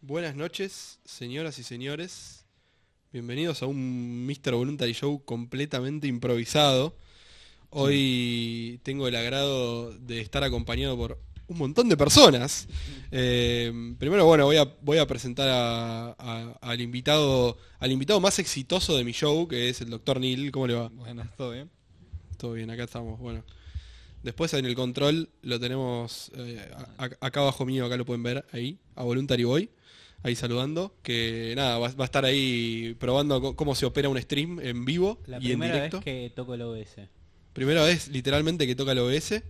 Buenas noches, señoras y señores. Bienvenidos a un Mr. Voluntary Show completamente improvisado. Hoy tengo el agrado de estar acompañado por un montón de personas. Eh, primero, bueno, voy a, presentar al invitado al invitado más exitoso de mi show, que es el doctor Neil. ¿Cómo le va? Buenas, ¿todo bien? Todo bien, acá estamos. Bueno, Después en el control lo tenemos eh, acá abajo mío, acá lo pueden ver, ahí, a Voluntary Boy, ahí saludando, que nada, va, a estar ahí probando cómo se opera un stream en vivo La y en directo. Primera vez que toco el OBS. Primera vez literalmente que toca el OBS.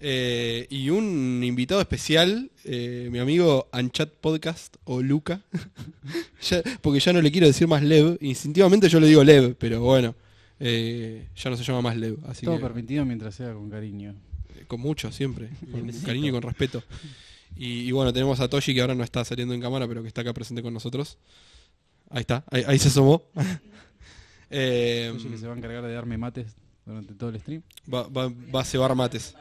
Eh, y un invitado especial, eh, mi amigo Anchat Podcast o Luca, porque ya no le quiero decir más Lev, instintivamente yo le digo Lev, pero bueno. Eh, ya no se llama más Leo Así Todo permitido mientras sea con cariño. Eh, con mucho, siempre. Con cariño y con respeto. Y, bueno, tenemos a Toshi que ahora no está saliendo en cámara, pero que está acá presente con nosotros. Ahí está, ahí, se asomó. Eh, se va a encargar de darme mates durante todo el stream. Va, a cebar mates.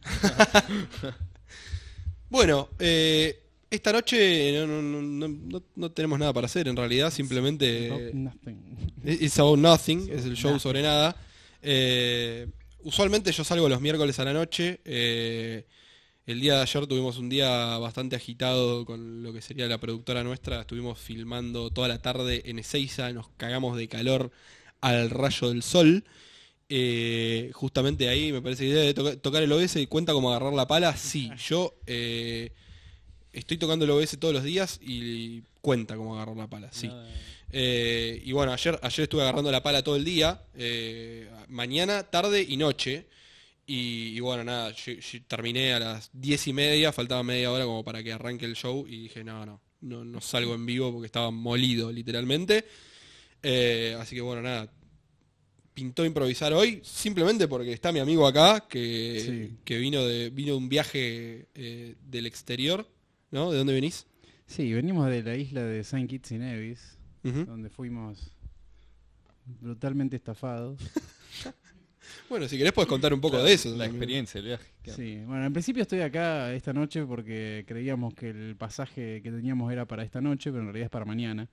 bueno, eh. Esta noche no, tenemos nada para hacer, en realidad, simplemente. It's about nothing, eh, es el show sobre nada. Eh, usualmente yo salgo los miércoles a la noche. Eh, el día de ayer tuvimos un día bastante agitado con lo que sería la productora nuestra. Estuvimos filmando toda la tarde en Ezeiza, nos cagamos de calor al rayo del sol. justamente ahí me parece que idea tocar el OBS y cuenta como agarrar la pala. Sí, ah. yo estoy tocando el OBS todos los días y cuenta cómo agarrar la pala, sí. Eh, y bueno, ayer, ayer estuve agarrando la pala todo el día, eh, mañana, tarde y noche. Y, bueno, nada, terminé a las diez y media, faltaba media hora como para que arranque el show y dije, no, no, no, salgo en vivo porque estaba molido literalmente. Eh, así que bueno, nada, pintó improvisar hoy, simplemente porque está mi amigo acá, que, vino, de, vino un viaje del exterior ¿no? ¿De dónde venís? Sí, venimos de la isla de Saint Kitts y Nevis, donde fuimos brutalmente estafados. bueno, si querés podés contar un poco de eso. de La experiencia, el viaje. Sí, bueno, en principio estoy acá esta noche porque creíamos que el pasaje que teníamos era para esta noche, pero en realidad es para mañana.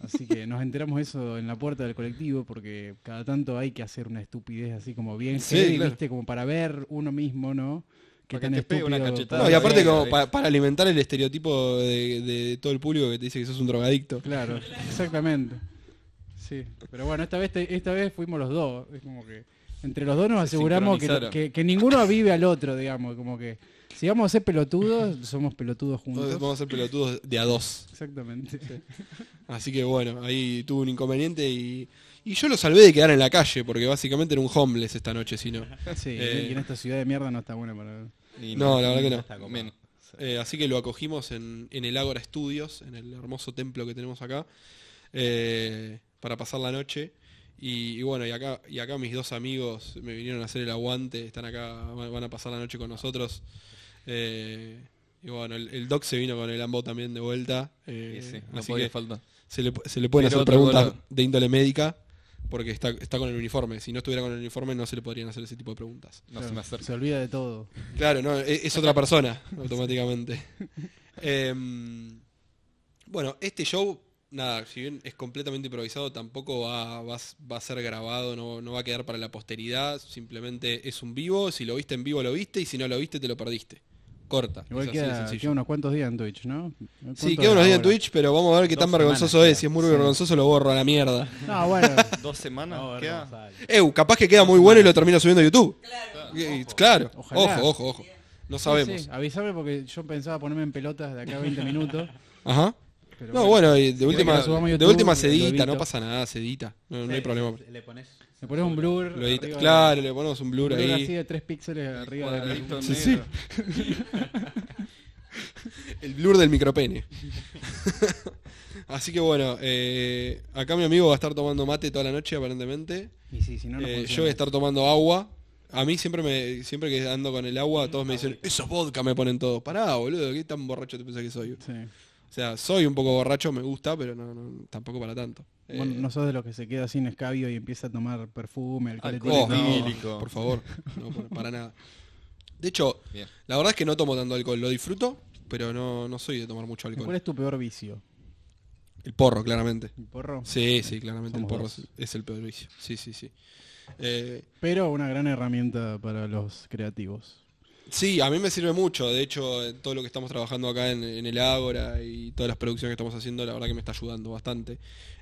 Así que nos enteramos eso en la puerta del colectivo porque cada tanto hay que hacer una estupidez así como bien sí, ¿viste? Como para ver uno mismo, ¿no? y aparte como para, alimentar el estereotipo de, todo el público que te dice que sos un drogadicto. Claro, exactamente. Sí, pero bueno, esta vez esta vez fuimos los dos, es como que entre los dos nos aseguramos que, ninguno vive al otro, digamos, como que si vamos a ser pelotudos, somos pelotudos juntos. entonces vamos a ser pelotudos de a dos. Exactamente. Así que bueno, ahí tuvo un inconveniente y y yo lo salvé de quedar en la calle, porque básicamente era un homeless esta noche, si Sí, eh, en esta ciudad de mierda no está buena para... no, la verdad que no. Eh, así que lo acogimos en, el Ágora Estudios, en el hermoso templo que tenemos acá, eh, para pasar la noche. Y, bueno, y acá, y acá mis dos amigos me vinieron a hacer el aguante, están acá, van a pasar la noche con nosotros. y bueno, el, Doc se vino con el Ambo también de vuelta. sí, sí, no Se, le, se pueden hacer preguntas de índole médica, porque está, con el uniforme. Si no estuviera con el uniforme, no se le podrían hacer ese tipo de preguntas. se, olvida de todo. Claro, no, e-, es, otra persona automáticamente. Em, bueno, este show, nada, si bien es completamente improvisado, tampoco va, a ser grabado, no, va a quedar para la posteridad. Simplemente es un vivo. Si lo viste en vivo, lo viste. Y si no lo viste, te lo perdiste corta. Igual queda, unos cuantos días en Twitch, ¿no? Sí, queda unos días en Twitch, pero vamos a ver qué tan vergonzoso es. Si es muy vergonzoso, lo borro a la mierda. No, ah, bueno. Dos semanas eh capaz que queda muy bueno y lo termino subiendo a YouTube. Claro. Ojo. Ojo, ojo, ojo. No sabemos. Avísame porque yo pensaba ponerme en pelotas de acá a 20 minutos. Ajá. no, bueno, de, última, de última no pasa nada, se No, no hay problema. Le pones le ponemos un blur. claro, le ponemos un blur, ahí. así de tres píxeles arriba Sí, sí. El blur del micropene. así que bueno, eh, acá mi amigo va a estar tomando mate toda la noche aparentemente. Eh, yo voy a estar tomando agua. A mí siempre me siempre que ando con el agua, todos me dicen, esos vodka, me ponen todos. Pará, boludo, qué tan borracho te pensás que soy. Sí. O sea, soy un poco borracho, me gusta, pero no, tampoco para tanto. Bueno, eh, no sos de los que se queda sin escabio y empieza a tomar perfume, alcohol, oh, Por favor, no, para nada. De hecho, la verdad es que no tomo tanto alcohol, lo disfruto, pero no, no soy de tomar mucho alcohol. ¿Cuál es tu peor vicio? El porro, claramente. ¿El porro? Sí, sí, claramente el porro es el peor vicio. Sí, sí, sí. Eh, pero una gran herramienta para los creativos. Sí, a mí me sirve mucho. De hecho, eh, todo lo que estamos trabajando acá en, el Ágora y todas las producciones que estamos haciendo, la verdad que me está ayudando bastante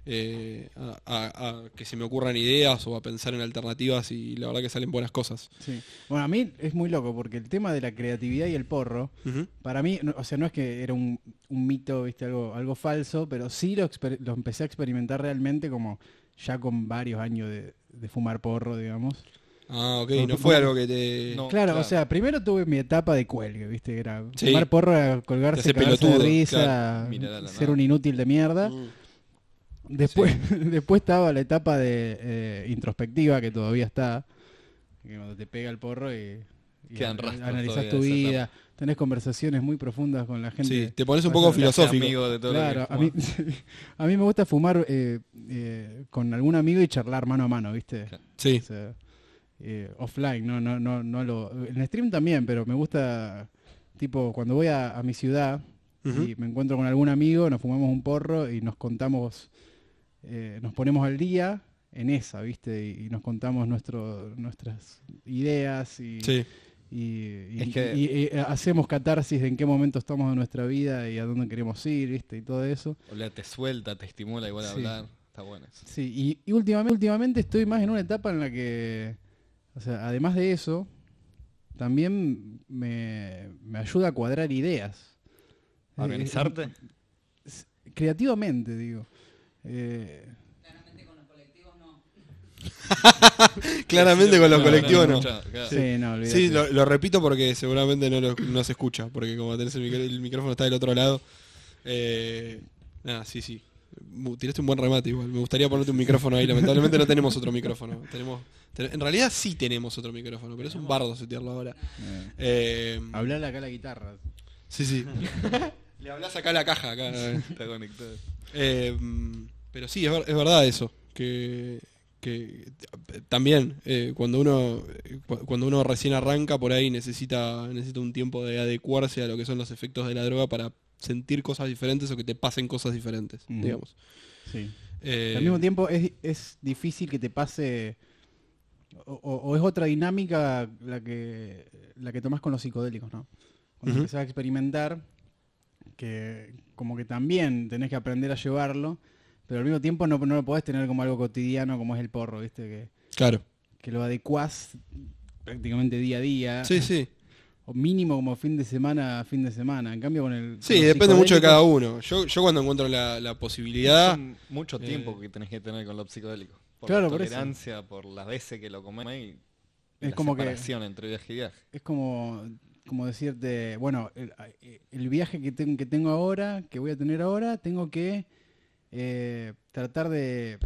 eh, a, que se me ocurran ideas o a pensar en alternativas y la verdad que salen buenas cosas. Sí. Bueno, a mí es muy loco porque el tema de la creatividad y el porro, para mí, o sea, no es que era un, mito, viste, algo, falso, pero sí lo, empecé a experimentar realmente como ya con varios años de, de fumar porro, digamos. Ah, ok, no, fue algo que te. claro, o sea, primero tuve mi etapa de cuelgue, ¿viste? Era porro, a colgarse, cagarse de risa, ser un inútil de mierda. Uh. Después, después estaba la etapa de eh, introspectiva que todavía está, que cuando te pega el porro y, y analizas tu vida, tenés conversaciones muy profundas con la gente. Sí, te pones un poco filosófico. de todo claro, a mí, a mí me gusta fumar eh, eh, con algún amigo y charlar mano a mano, ¿viste? Sí. Eh, offline, no, no, no, no lo. En stream también, pero me gusta, tipo, cuando voy a, mi ciudad y me encuentro con algún amigo, nos fumamos un porro y nos contamos, eh, nos ponemos al día en esa, ¿viste? Y, nos contamos nuestro, nuestras ideas y. Eh, hacemos catarsis de en qué momento estamos en nuestra vida y a dónde queremos ir, ¿viste? Y todo eso. O te suelta, te estimula igual a hablar. Está bueno. Eso. Sí, y, últimamente estoy más en una etapa en la que o sea, además de eso, también me, ayuda a cuadrar ideas. ¿A eh, organizarte? Eh, creativamente, digo. Eh, Claramente con los colectivos no. Claramente con los colectivos no. Sí, lo, repito porque seguramente no, se escucha, porque como tenés el, micrófono está del otro lado. Eh, nada, sí, sí. Tiraste un buen remate igual. Me gustaría ponerte un micrófono ahí. Lamentablemente no tenemos otro micrófono. Tenemos en realidad sí tenemos otro micrófono, pero es un bardo setearlo ahora. Eh, eh acá la guitarra. Sí, sí. Le hablas acá a la caja. Acá. Eh, está conectado. Eh, pero sí, es, verdad eso. Que, también cuando uno cuando uno recién arranca por ahí necesita necesita un tiempo de adecuarse a lo que son los efectos de la droga para sentir cosas diferentes o que te pasen cosas diferentes, digamos. Al mismo tiempo es, es difícil que te pase o, es otra dinámica la que, la que tomas con los psicodélicos, ¿no? Cuando uh a experimentar, que como que también tenés que aprender a llevarlo, pero al mismo tiempo no, lo podés tener como algo cotidiano como es el porro, ¿viste? Que, claro. Que lo adecuás prácticamente día a día. Sí, sí. O mínimo como fin de semana a fin de semana. En cambio con el... Sí, depende mucho de cada uno. Yo, yo cuando encuentro la, posibilidad... Mucho tiempo eh, que tenés que tener con los psicodélicos por claro, por, las veces que lo come es como que, entre viaje y viaje. Es como, como decirte, bueno, el, viaje que, tengo que tengo ahora, que voy a tener ahora, tengo que eh, tratar de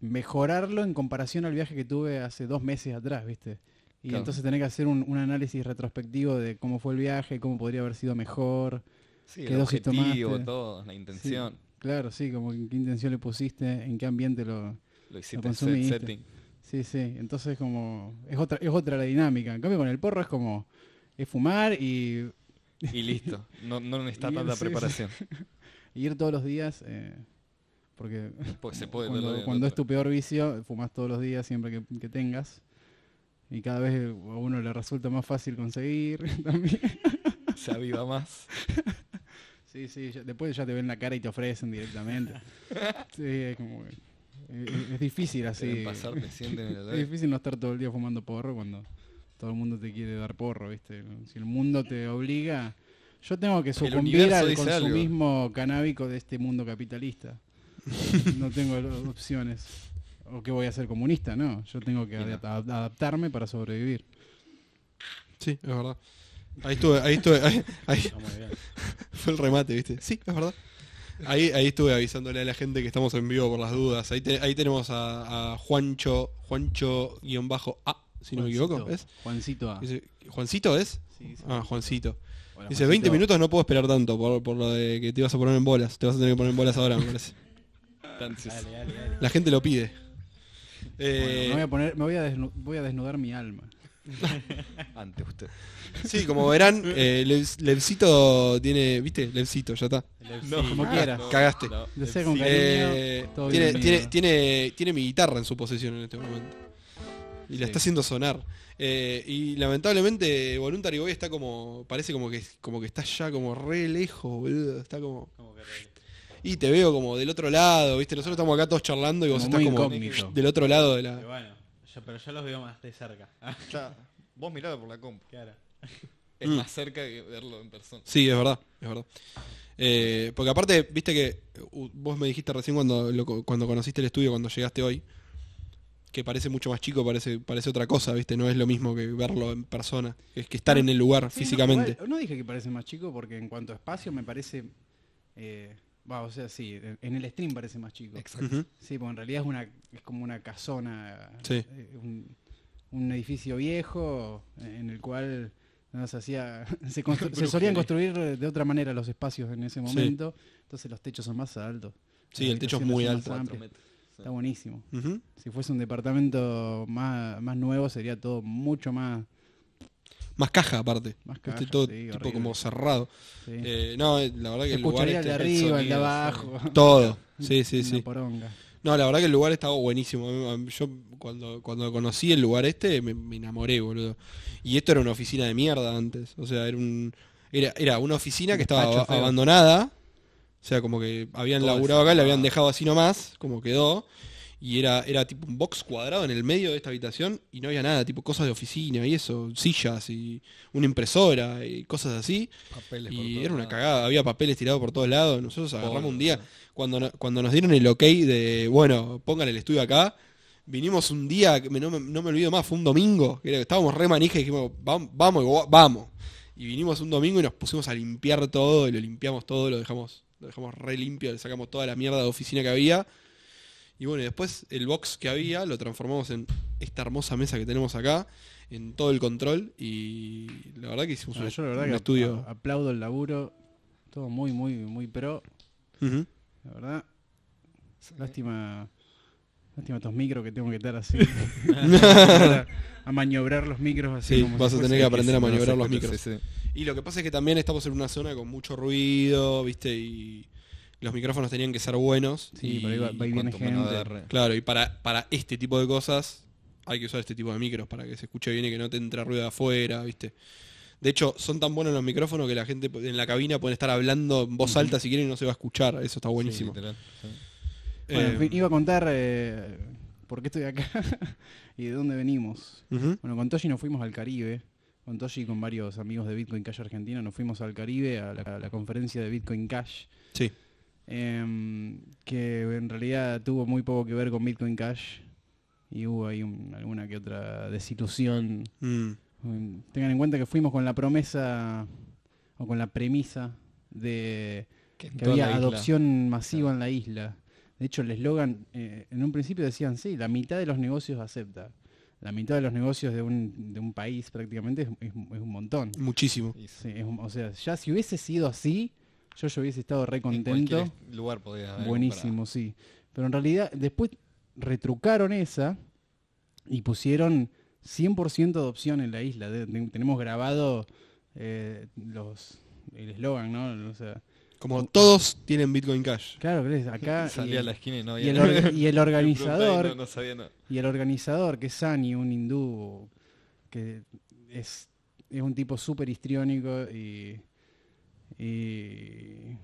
mejorarlo en comparación al viaje que tuve hace dos meses atrás, ¿viste? Y entonces tenés que hacer un, análisis retrospectivo de cómo fue el viaje, cómo podría haber sido mejor, qué el objetivo, todo, la intención. claro, sí, como qué intención le pusiste, en qué ambiente lo, lo hiciste en setting. Sí, sí. Entonces como es otra, es otra la dinámica. En cambio con el porro es como es fumar y y listo. No, no necesita tanta preparación. Ir todos los días eh, porque se puede cuando, es tu peor vicio fumas todos los días siempre que, tengas y cada vez a uno le resulta más fácil conseguir también. Se aviva más. Sí, sí, después ya te ven la cara y te ofrecen directamente. Sí, es como es, difícil así. es difícil no estar todo el día fumando porro cuando todo el mundo te quiere dar porro, ¿viste? Si el mundo te obliga, yo tengo que sucumbir al consumismo canábico de este mundo capitalista. no tengo opciones. ¿O que voy a ser comunista? No, yo tengo que adaptarme para sobrevivir. Sí, es verdad. Ahí estuve, ahí estuve, Fue el remate, ¿viste? Sí, es verdad. Ahí, estuve avisándole a la gente que estamos en vivo por las dudas. Ahí, tenemos a, Juancho Juancho, Juancho-A, si no me equivoco. ¿es? Juancito A. Dice, ¿Juancito es? ah, Juancito. Dice, 20 minutos no puedo esperar tanto por, lo de que te ibas a poner en bolas. Te vas a tener que poner en bolas ahora, me parece. La gente lo pide. me, voy a eh, poner, voy a desnudar mi alma. Antes usted. Sí, como verán, eh, tiene. ¿Viste? Levcito, ya está. No, como ah, Cagaste. Eh, tiene, tiene, mi guitarra en su posesión en este momento. Y la está haciendo sonar. Eh, y lamentablemente Voluntary Boy está como. parece como que como que está ya como re lejos, boludo. Está como. Y te veo como del otro lado, viste, nosotros estamos acá todos charlando y vos estás como del otro lado de la pero ya los veo más de cerca. vos mirado por la compu. Es mm. más cerca que verlo en persona. Sí, es verdad, es verdad. Eh, porque aparte, viste que uh, vos me dijiste recién cuando, cuando conociste el estudio, cuando llegaste hoy, que parece mucho más chico, parece, parece otra cosa, viste, no es lo mismo que verlo en persona, es que estar en el lugar físicamente. No, dije que parece más chico porque en cuanto a espacio me parece eh, sea, sí, en el stream parece más chico. Sí, porque en realidad es, una, es como una casona, eh, un, edificio viejo eh, en el cual se, hacía, solían construir de otra manera los espacios en ese momento, entonces los techos son más altos. Sí, el techo es muy alto. Está buenísimo. Si fuese un departamento más nuevo sería todo mucho más más caja aparte. Más todo tipo como cerrado. Eh, no, eh, la verdad que el lugar... Este, arriba, abajo. Todo. Sí, sí, sí. No, la verdad que el lugar estaba buenísimo. Yo cuando, cuando conocí el lugar este me, enamoré, boludo. Y esto era una oficina de mierda antes. O sea, era un era, era una oficina que estaba abandonada. O sea, como que habían laburado acá, y la habían dejado así nomás, como quedó y era, era tipo un box cuadrado en el medio de esta habitación y no había nada, tipo cosas de oficina y eso, sillas y una impresora y cosas así. y era una cagada, había papeles tirados por todos lados. Nosotros agarramos un día, cuando, cuando nos dieron el ok de, bueno, pongan el estudio acá, vinimos un día, no me, no me olvido más, fue un domingo, que estábamos re manija y dijimos, vamos, vamos, vamos. Y vinimos un domingo y nos pusimos a limpiar todo, y lo limpiamos todo, lo dejamos, lo dejamos re limpio, le sacamos toda la mierda de oficina que había y bueno, después el box que había lo transformamos en esta hermosa mesa que tenemos acá, en todo el control. Y la verdad que hicimos ah, un, estudio. aplaudo el laburo, todo muy, muy, muy pro. La verdad, lástima. Lástima estos micros que tengo que estar así. a, maniobrar los micros así. Sí, vas a tener que aprender a maniobrar los micros. Y lo que pasa es que también estamos en una zona con mucho ruido, ¿viste? Y los micrófonos tenían que ser buenos. Sí, y, para gente. Claro, y para, este tipo de cosas hay que usar este tipo de micros para que se escuche bien y que no te entre ruido afuera, ¿viste? De hecho, son tan buenos los micrófonos que la gente en la cabina puede estar hablando en voz alta si quieren y no se va a escuchar. Eso está buenísimo. bueno, eh, iba a contar eh, por qué estoy acá y de dónde venimos. Bueno, con Toshi nos fuimos al Caribe. Con Toshi y con varios amigos de Bitcoin Cash Argentina nos fuimos al Caribe a la, la conferencia de Bitcoin Cash. Sí. Em, que en realidad tuvo muy poco que ver con Bitcoin Cash y hubo ahí alguna que otra desilusión. Mm. Em, tengan en cuenta que fuimos con la promesa o con la premisa de que, había adopción masiva en la isla. De hecho, el eslogan eh, en un principio decían, sí, la mitad de los negocios acepta. La mitad de los negocios de un, de un país prácticamente es, un montón. Muchísimo. o sea, ya si hubiese sido así, yo, yo hubiese estado re contento. lugar podía Buenísimo, sí. Pero en realidad, después retrucaron esa y pusieron 100% de opción en la isla. tenemos grabado eh, los el eslogan, ¿no? como todos tienen Bitcoin Cash. Claro, ¿crees? acá salía a la esquina y no y el, organizador y el organizador que es Sani, un hindú que es, es un tipo súper histriónico y y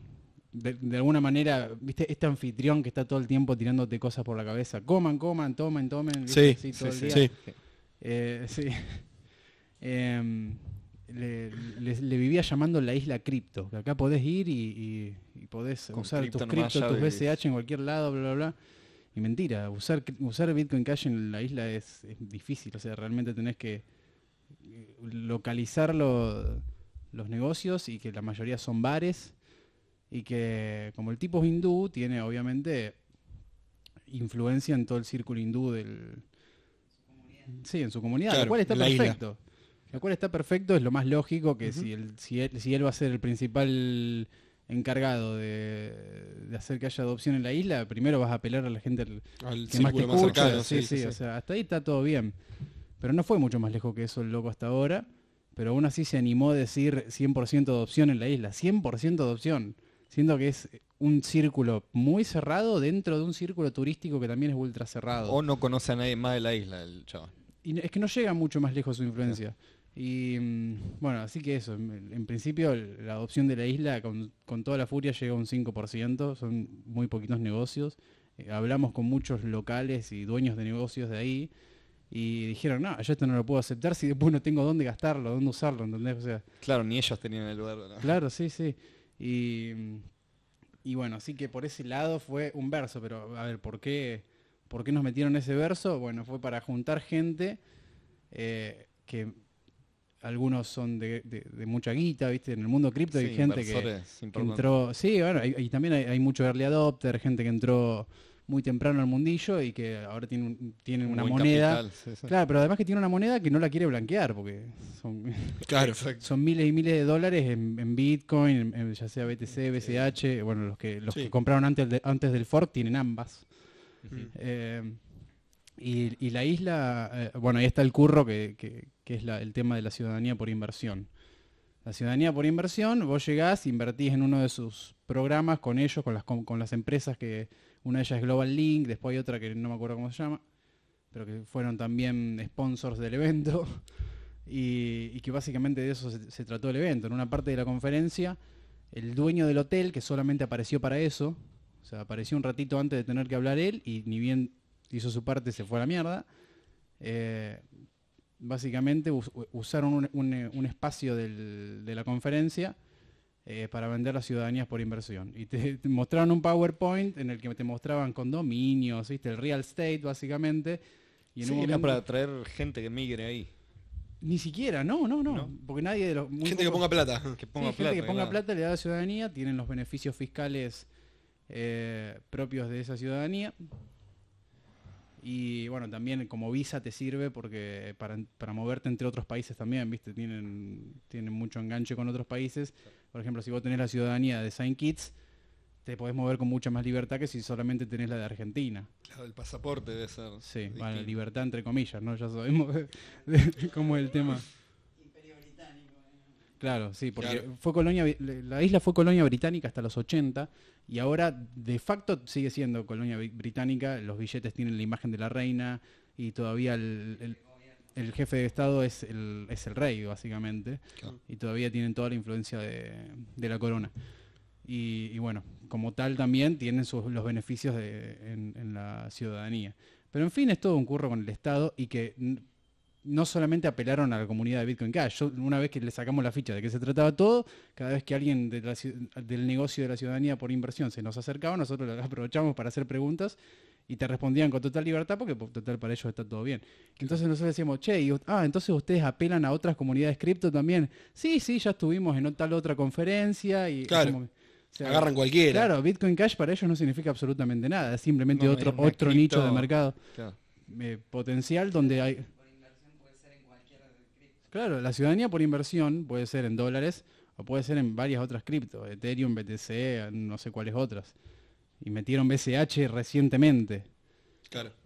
de, alguna manera, ¿viste? Este anfitrión que está todo el tiempo tirándote cosas por la cabeza. Coman, coman, tomen, tomen. Sí, sí, sí. le, vivía llamando la isla cripto. Que acá podés ir y, podés usar tus cripto, tus BCH en cualquier lado, bla, bla, bla. Y mentira, usar, usar Bitcoin Cash en la isla es, es difícil. O sea, realmente tenés que eh, localizarlo los negocios y que la mayoría son bares y que como el tipo es hindú, tiene obviamente influencia en todo el círculo hindú del... Sí, en su comunidad, lo cual está perfecto. cual está perfecto, es lo más lógico que si, él, si, él, va a ser el principal encargado de, hacer que haya adopción en la isla, primero vas a apelar a la gente Al que más te cercano, sí, hasta ahí está todo bien. Pero no fue mucho más lejos que eso el loco hasta ahora pero aún así se animó a decir 100% de adopción en la isla. 100% de adopción. Siendo que es un círculo muy cerrado dentro de un círculo turístico que también es ultra cerrado. O no conoce a nadie más de la isla, el chaval. Y es que no llega mucho más lejos su influencia. Y mm, bueno, así que eso. En principio, la adopción de la isla con, toda la furia llega a un 5%. Son muy poquitos negocios. Eh, hablamos con muchos locales y dueños de negocios de ahí y dijeron, no, yo esto no lo puedo aceptar si después no tengo dónde gastarlo, dónde usarlo, ¿entendés? O sea, claro, ni ellos tenían el lugar. Claro, sí, sí. Y, bueno, así que por ese lado fue un verso, pero a ver, ¿por qué, por qué nos metieron ese verso? Bueno, fue para juntar gente eh, que algunos son de, mucha guita, ¿viste? En el mundo cripto hay gente que, entró... Sí, bueno, y también hay mucho early adopter, gente que entró muy temprano al mundillo y que ahora tiene, una moneda. Claro, pero además que tiene una moneda que no la quiere blanquear, porque son, miles y miles de dólares en, Bitcoin, ya sea BTC, BCH, bueno, los que los compraron antes, antes del Ford tienen ambas. Eh, y, la isla, eh, bueno, ahí está el curro, que, que, es el tema de la ciudadanía por inversión. La ciudadanía por inversión, vos llegás, invertís en uno de sus programas con ellos, con las empresas que, una de ellas es Global Link, después hay otra que no me acuerdo cómo se llama, pero que fueron también sponsors del evento. Y, que básicamente de eso se, trató el evento. En una parte de la conferencia, el dueño del hotel, que solamente apareció para eso, o sea, apareció un ratito antes de tener que hablar él y ni bien hizo su parte se fue a la mierda. Eh, básicamente usaron un, espacio de la conferencia eh, para vender las ciudadanías por inversión. Y te, mostraron un PowerPoint en el que te mostraban condominios, ¿viste? el real estate básicamente. Y en para atraer gente que migre ahí. Ni siquiera, no, no, no, Porque nadie de los. Gente que ponga plata. Que ponga plata, gente que ponga plata le da ciudadanía, tienen los beneficios fiscales eh, propios de esa ciudadanía. Y bueno, también como visa te sirve porque para, moverte entre otros países también, ¿viste? Tienen, tienen mucho enganche con otros países. Por ejemplo, si vos tenés la ciudadanía de Saint Kitts, te podés mover con mucha más libertad que si solamente tenés la de Argentina. Claro, el pasaporte debe ser. Sí, libertad entre comillas, ¿no? Ya sabemos cómo es el tema. Imperio británico. Claro, sí, porque fue colonia, la isla fue colonia británica hasta los 80 y ahora de facto sigue siendo colonia británica. Los billetes tienen la imagen de la reina y todavía el el jefe de Estado es el, es el rey, básicamente, y todavía tienen toda la influencia de, la corona. Y, bueno, como tal también tienen los beneficios de, en, la ciudadanía. Pero en fin, es todo un curro con el Estado y que no solamente apelaron a la comunidad de Bitcoin Cash. una vez que le sacamos la ficha de qué se trataba todo, cada vez que alguien del negocio de la ciudadanía por inversión se nos acercaba, nosotros lo aprovechamos para hacer preguntas y te respondían con total libertad porque pues, total para ellos está todo bien. Entonces nosotros decíamos, che, ah, entonces ustedes apelan a otras comunidades cripto también. Sí, sí, ya estuvimos en tal otra conferencia y... Claro. Agarran cualquiera. Claro, Bitcoin Cash para ellos no significa absolutamente nada, es simplemente otro, otro nicho de mercado eh, potencial donde hay... claro, la ciudadanía por inversión puede ser en dólares o puede ser en varias otras cripto, Ethereum, BTC, no sé cuáles otras y metieron BCH recientemente.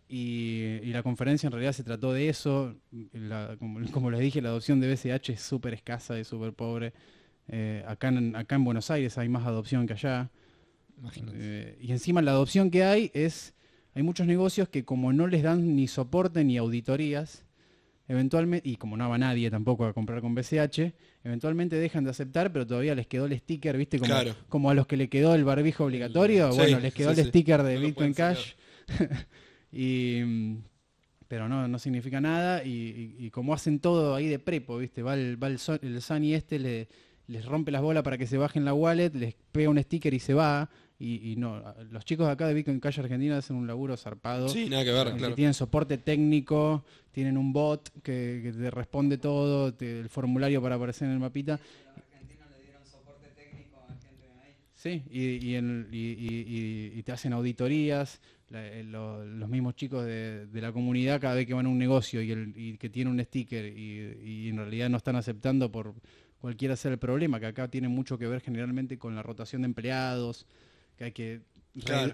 Y, la conferencia en realidad se trató de eso. como, les dije, la adopción de BCH es súper escasa y súper pobre. Eh, acá, en, acá en Buenos Aires hay más adopción que allá. Eh, y encima la adopción que hay es, hay muchos negocios que como no les dan ni soporte ni auditorías, eventualmente, y como no va nadie tampoco a comprar con BCH, eventualmente dejan de aceptar, pero todavía les quedó el sticker, ¿viste? Como, como a los que le quedó el barbijo obligatorio, bueno, les quedó el sticker de Bitcoin Cash. pero no, no significa nada. Y, como hacen todo ahí de prepo, ¿viste? Va el, va el, Sunny este, le, les rompe las bolas para que se bajen la wallet, les pega un sticker y se va. Y, no, los chicos de acá de Bitcoin Calle Argentina hacen un laburo zarpado. que tienen soporte técnico, tienen un bot que, te responde todo, el formulario para aparecer en el mapita. Sí, y, y, te hacen auditorías. Eh, los mismos chicos de, la comunidad cada vez que van a un negocio y, que tiene un sticker y, en realidad no están aceptando por cualquiera sea el problema, que acá tiene mucho que ver generalmente con la rotación de empleados, que hay que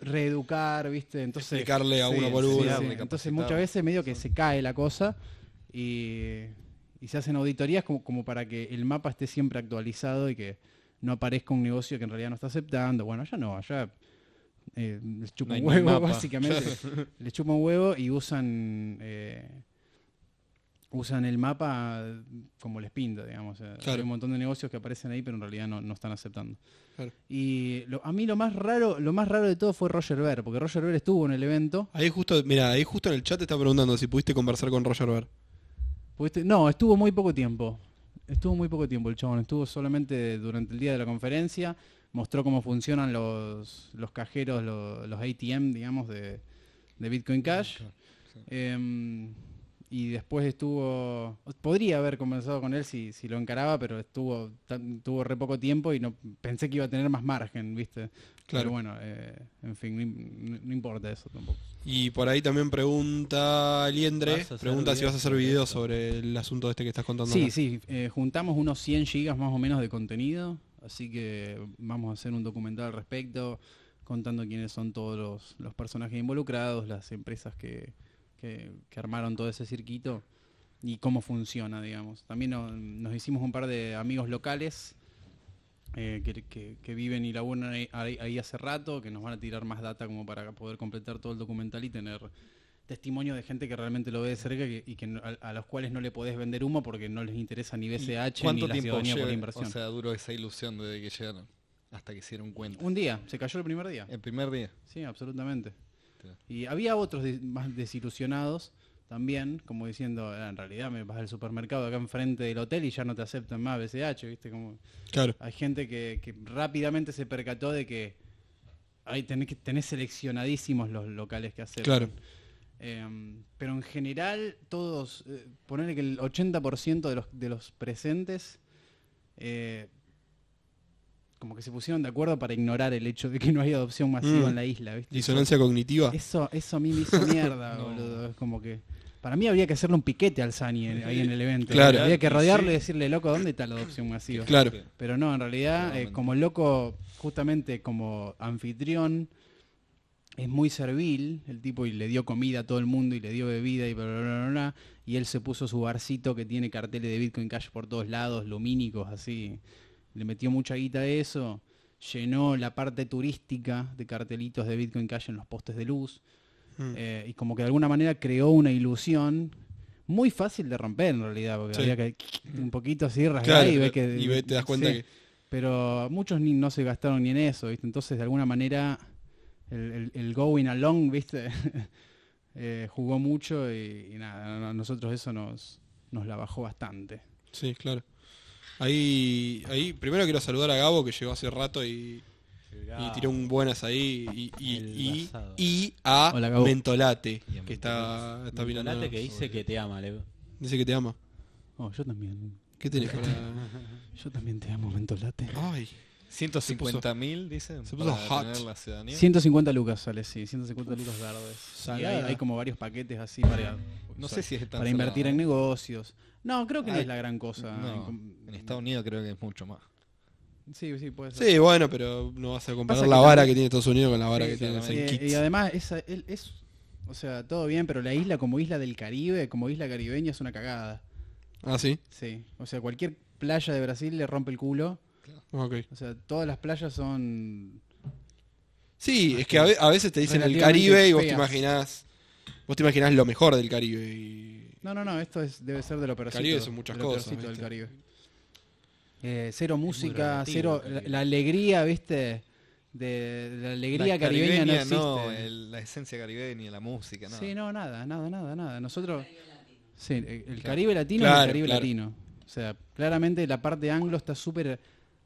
reeducar, ¿viste? Entonces, Explicarle a uno por uno. Entonces muchas veces medio que se cae la cosa y, se hacen auditorías como, para que el mapa esté siempre actualizado y que no aparezca un negocio que en realidad no está aceptando. Bueno, allá no, allá eh, les huevo, básicamente. les chupa huevo y usan... Eh, usan el mapa eh, como les pinta, digamos. Hay un montón de negocios que aparecen ahí, pero en realidad no, no están aceptando. Y a mí lo más raro, lo más raro de todo fue Roger Ver, porque Roger Ver estuvo en el evento. Ahí justo, mira, ahí justo en el chat te está preguntando si pudiste conversar con Roger Ver. No, estuvo muy poco tiempo. Estuvo muy poco tiempo el chabón, estuvo solamente durante el día de la conferencia, mostró cómo funcionan los, los cajeros, los, los ATM, digamos, de, Bitcoin Cash. Em, y después estuvo, podría haber comenzado con él si, si lo encaraba, pero estuvo tuvo re poco tiempo y no pensé que iba a tener más margen, ¿viste? Claro. Pero bueno, eh, en fin, no, importa eso tampoco. Y por ahí también pregunta Liendre, pregunta si vas a hacer videos sobre el asunto este que estás contando. Sí, sí, eh, juntamos unos 100 gigas más o menos de contenido, así que vamos a hacer un documental al respecto, contando quiénes son todos los, los personajes involucrados, las empresas que que, armaron todo ese circuito y cómo funciona, digamos. También nos hicimos un par de amigos locales eh, que, viven y laburan ahí, ahí, hace rato, que nos van a tirar más data como para poder completar todo el documental y tener testimonio de gente que realmente lo ve de cerca y que a, los cuales no le podés vender humo porque no les interesa ni BCH ni la ciudadanía por inversión. O sea, duró esa ilusión desde que llegaron hasta que hicieron cuenta. Un día, se cayó el primer día. El primer día. Sí, absolutamente. Y había otros más desilusionados también, como diciendo, ah, en realidad me vas al supermercado acá enfrente del hotel y ya no te aceptan más BCH, ¿viste? Como, claro. Hay gente que, rápidamente se percató de que tenés, seleccionadísimos los locales que hacer Claro. Em, pero en general, todos, eh, ponerle que el 80% de los, de los presentes eh, como que se pusieron de acuerdo para ignorar el hecho de que no hay adopción masiva mm. en la isla. ¿viste? Disonancia cognitiva. Eso, eso a mí me hizo mierda, boludo. Es como que. Para mí habría que hacerle un piquete al Sani ahí en el evento. Claro. Habría que rodearlo y decirle, loco, ¿dónde está la adopción masiva? Claro. Pero no, en realidad, eh, como loco, justamente como anfitrión, es muy servil el tipo y le dio comida a todo el mundo y le dio bebida y bla, bla, bla, bla y él se puso su barcito que tiene carteles de Bitcoin Cash por todos lados, lumínicos, así le metió mucha guita a eso, llenó la parte turística de cartelitos de Bitcoin Calle en los postes de luz, hmm. eh, y como que de alguna manera creó una ilusión muy fácil de romper en realidad, porque había que un poquito así rasgar y, ve que, te das cuenta que... Pero muchos no se gastaron ni en eso, ¿viste? Entonces de alguna manera el, going along, ¿viste? Eh, jugó mucho y, nada, a nosotros eso nos la bajó bastante. Sí, claro. Ahí, primero quiero saludar a Gabo que llegó hace rato y, tiró un buenas ahí. Y, a Mentolate, que está, está que dice que te ama, Leo. Dice que te ama. Oh, yo también. ¿Qué tenés para.? Yo también te amo, Mentolate. Ay. 150 mil, Se puso 150 lucas sale, sí, 150 lucas verdes. hay, como varios paquetes así no sé si para invertir en negocios. No, creo que no ah, es la gran cosa. en Estados Unidos creo que es mucho más. Sí, sí, puede ser. Sí, bueno, pero no vas a comparar la vara que tiene Estados Unidos con la vara que tiene Y, además, es, o sea, todo bien, pero la isla como isla del Caribe, como isla caribeña, es una cagada. Ah, sí. Sí, o sea, cualquier playa de Brasil le rompe el culo. Ok. O sea, todas las playas son... Sí, es que a, veces te dicen el Caribe y vos te Vos te imaginás lo mejor del Caribe. Y no, no, no, esto es, debe ser de la Caribe son muchas cosas. Caribe. Eh, cero música, cero. La, alegría, ¿viste? De, la alegría caribeña, no existe. la esencia caribeña, la música, nada. Sí, no, nada, nada, nada, nada. Nosotros. Sí, el Caribe latino y el Caribe latino. O sea, claramente la parte anglo está súper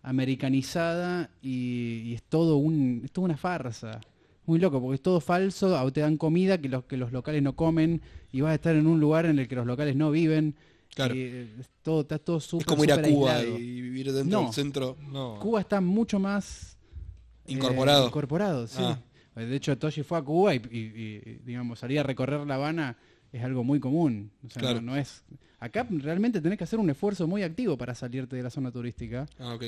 americanizada y, es todo un es toda una farsa. Muy loco, porque es todo falso, te dan comida que los, que los locales no comen y vas a estar en un lugar en el que los locales no viven. Claro. Eh, todo, todo Es como ir a Cuba y vivir dentro del centro. Cuba está mucho más. Eh, incorporado. incorporado, sí. Ah. Eh, de hecho, Toshi fue a Cuba y, digamos, salir a recorrer La Habana es algo muy común. claro. no, es. Acá realmente tenés que hacer un esfuerzo muy activo para salirte de la zona turística. Ah, ok.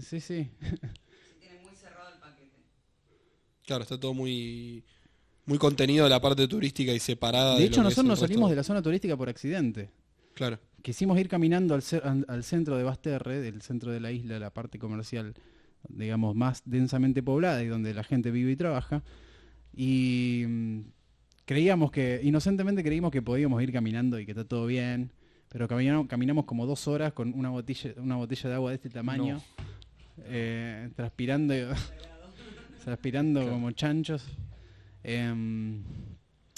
Sí, sí. Claro, está todo muy, muy contenido de la parte turística y separada. De, hecho, nosotros nos salimos de la zona turística por accidente. Claro. Quisimos ir caminando al, centro de Basterre, del centro de la isla, la parte comercial, digamos, más densamente poblada y donde la gente vive y trabaja. Y mm, creíamos que, inocentemente creímos que podíamos ir caminando y que está todo bien. Pero caminamos, como dos horas con una botella, una botella de agua de este tamaño, eh, transpirando y... transpirando. transpirando como chanchos. Em,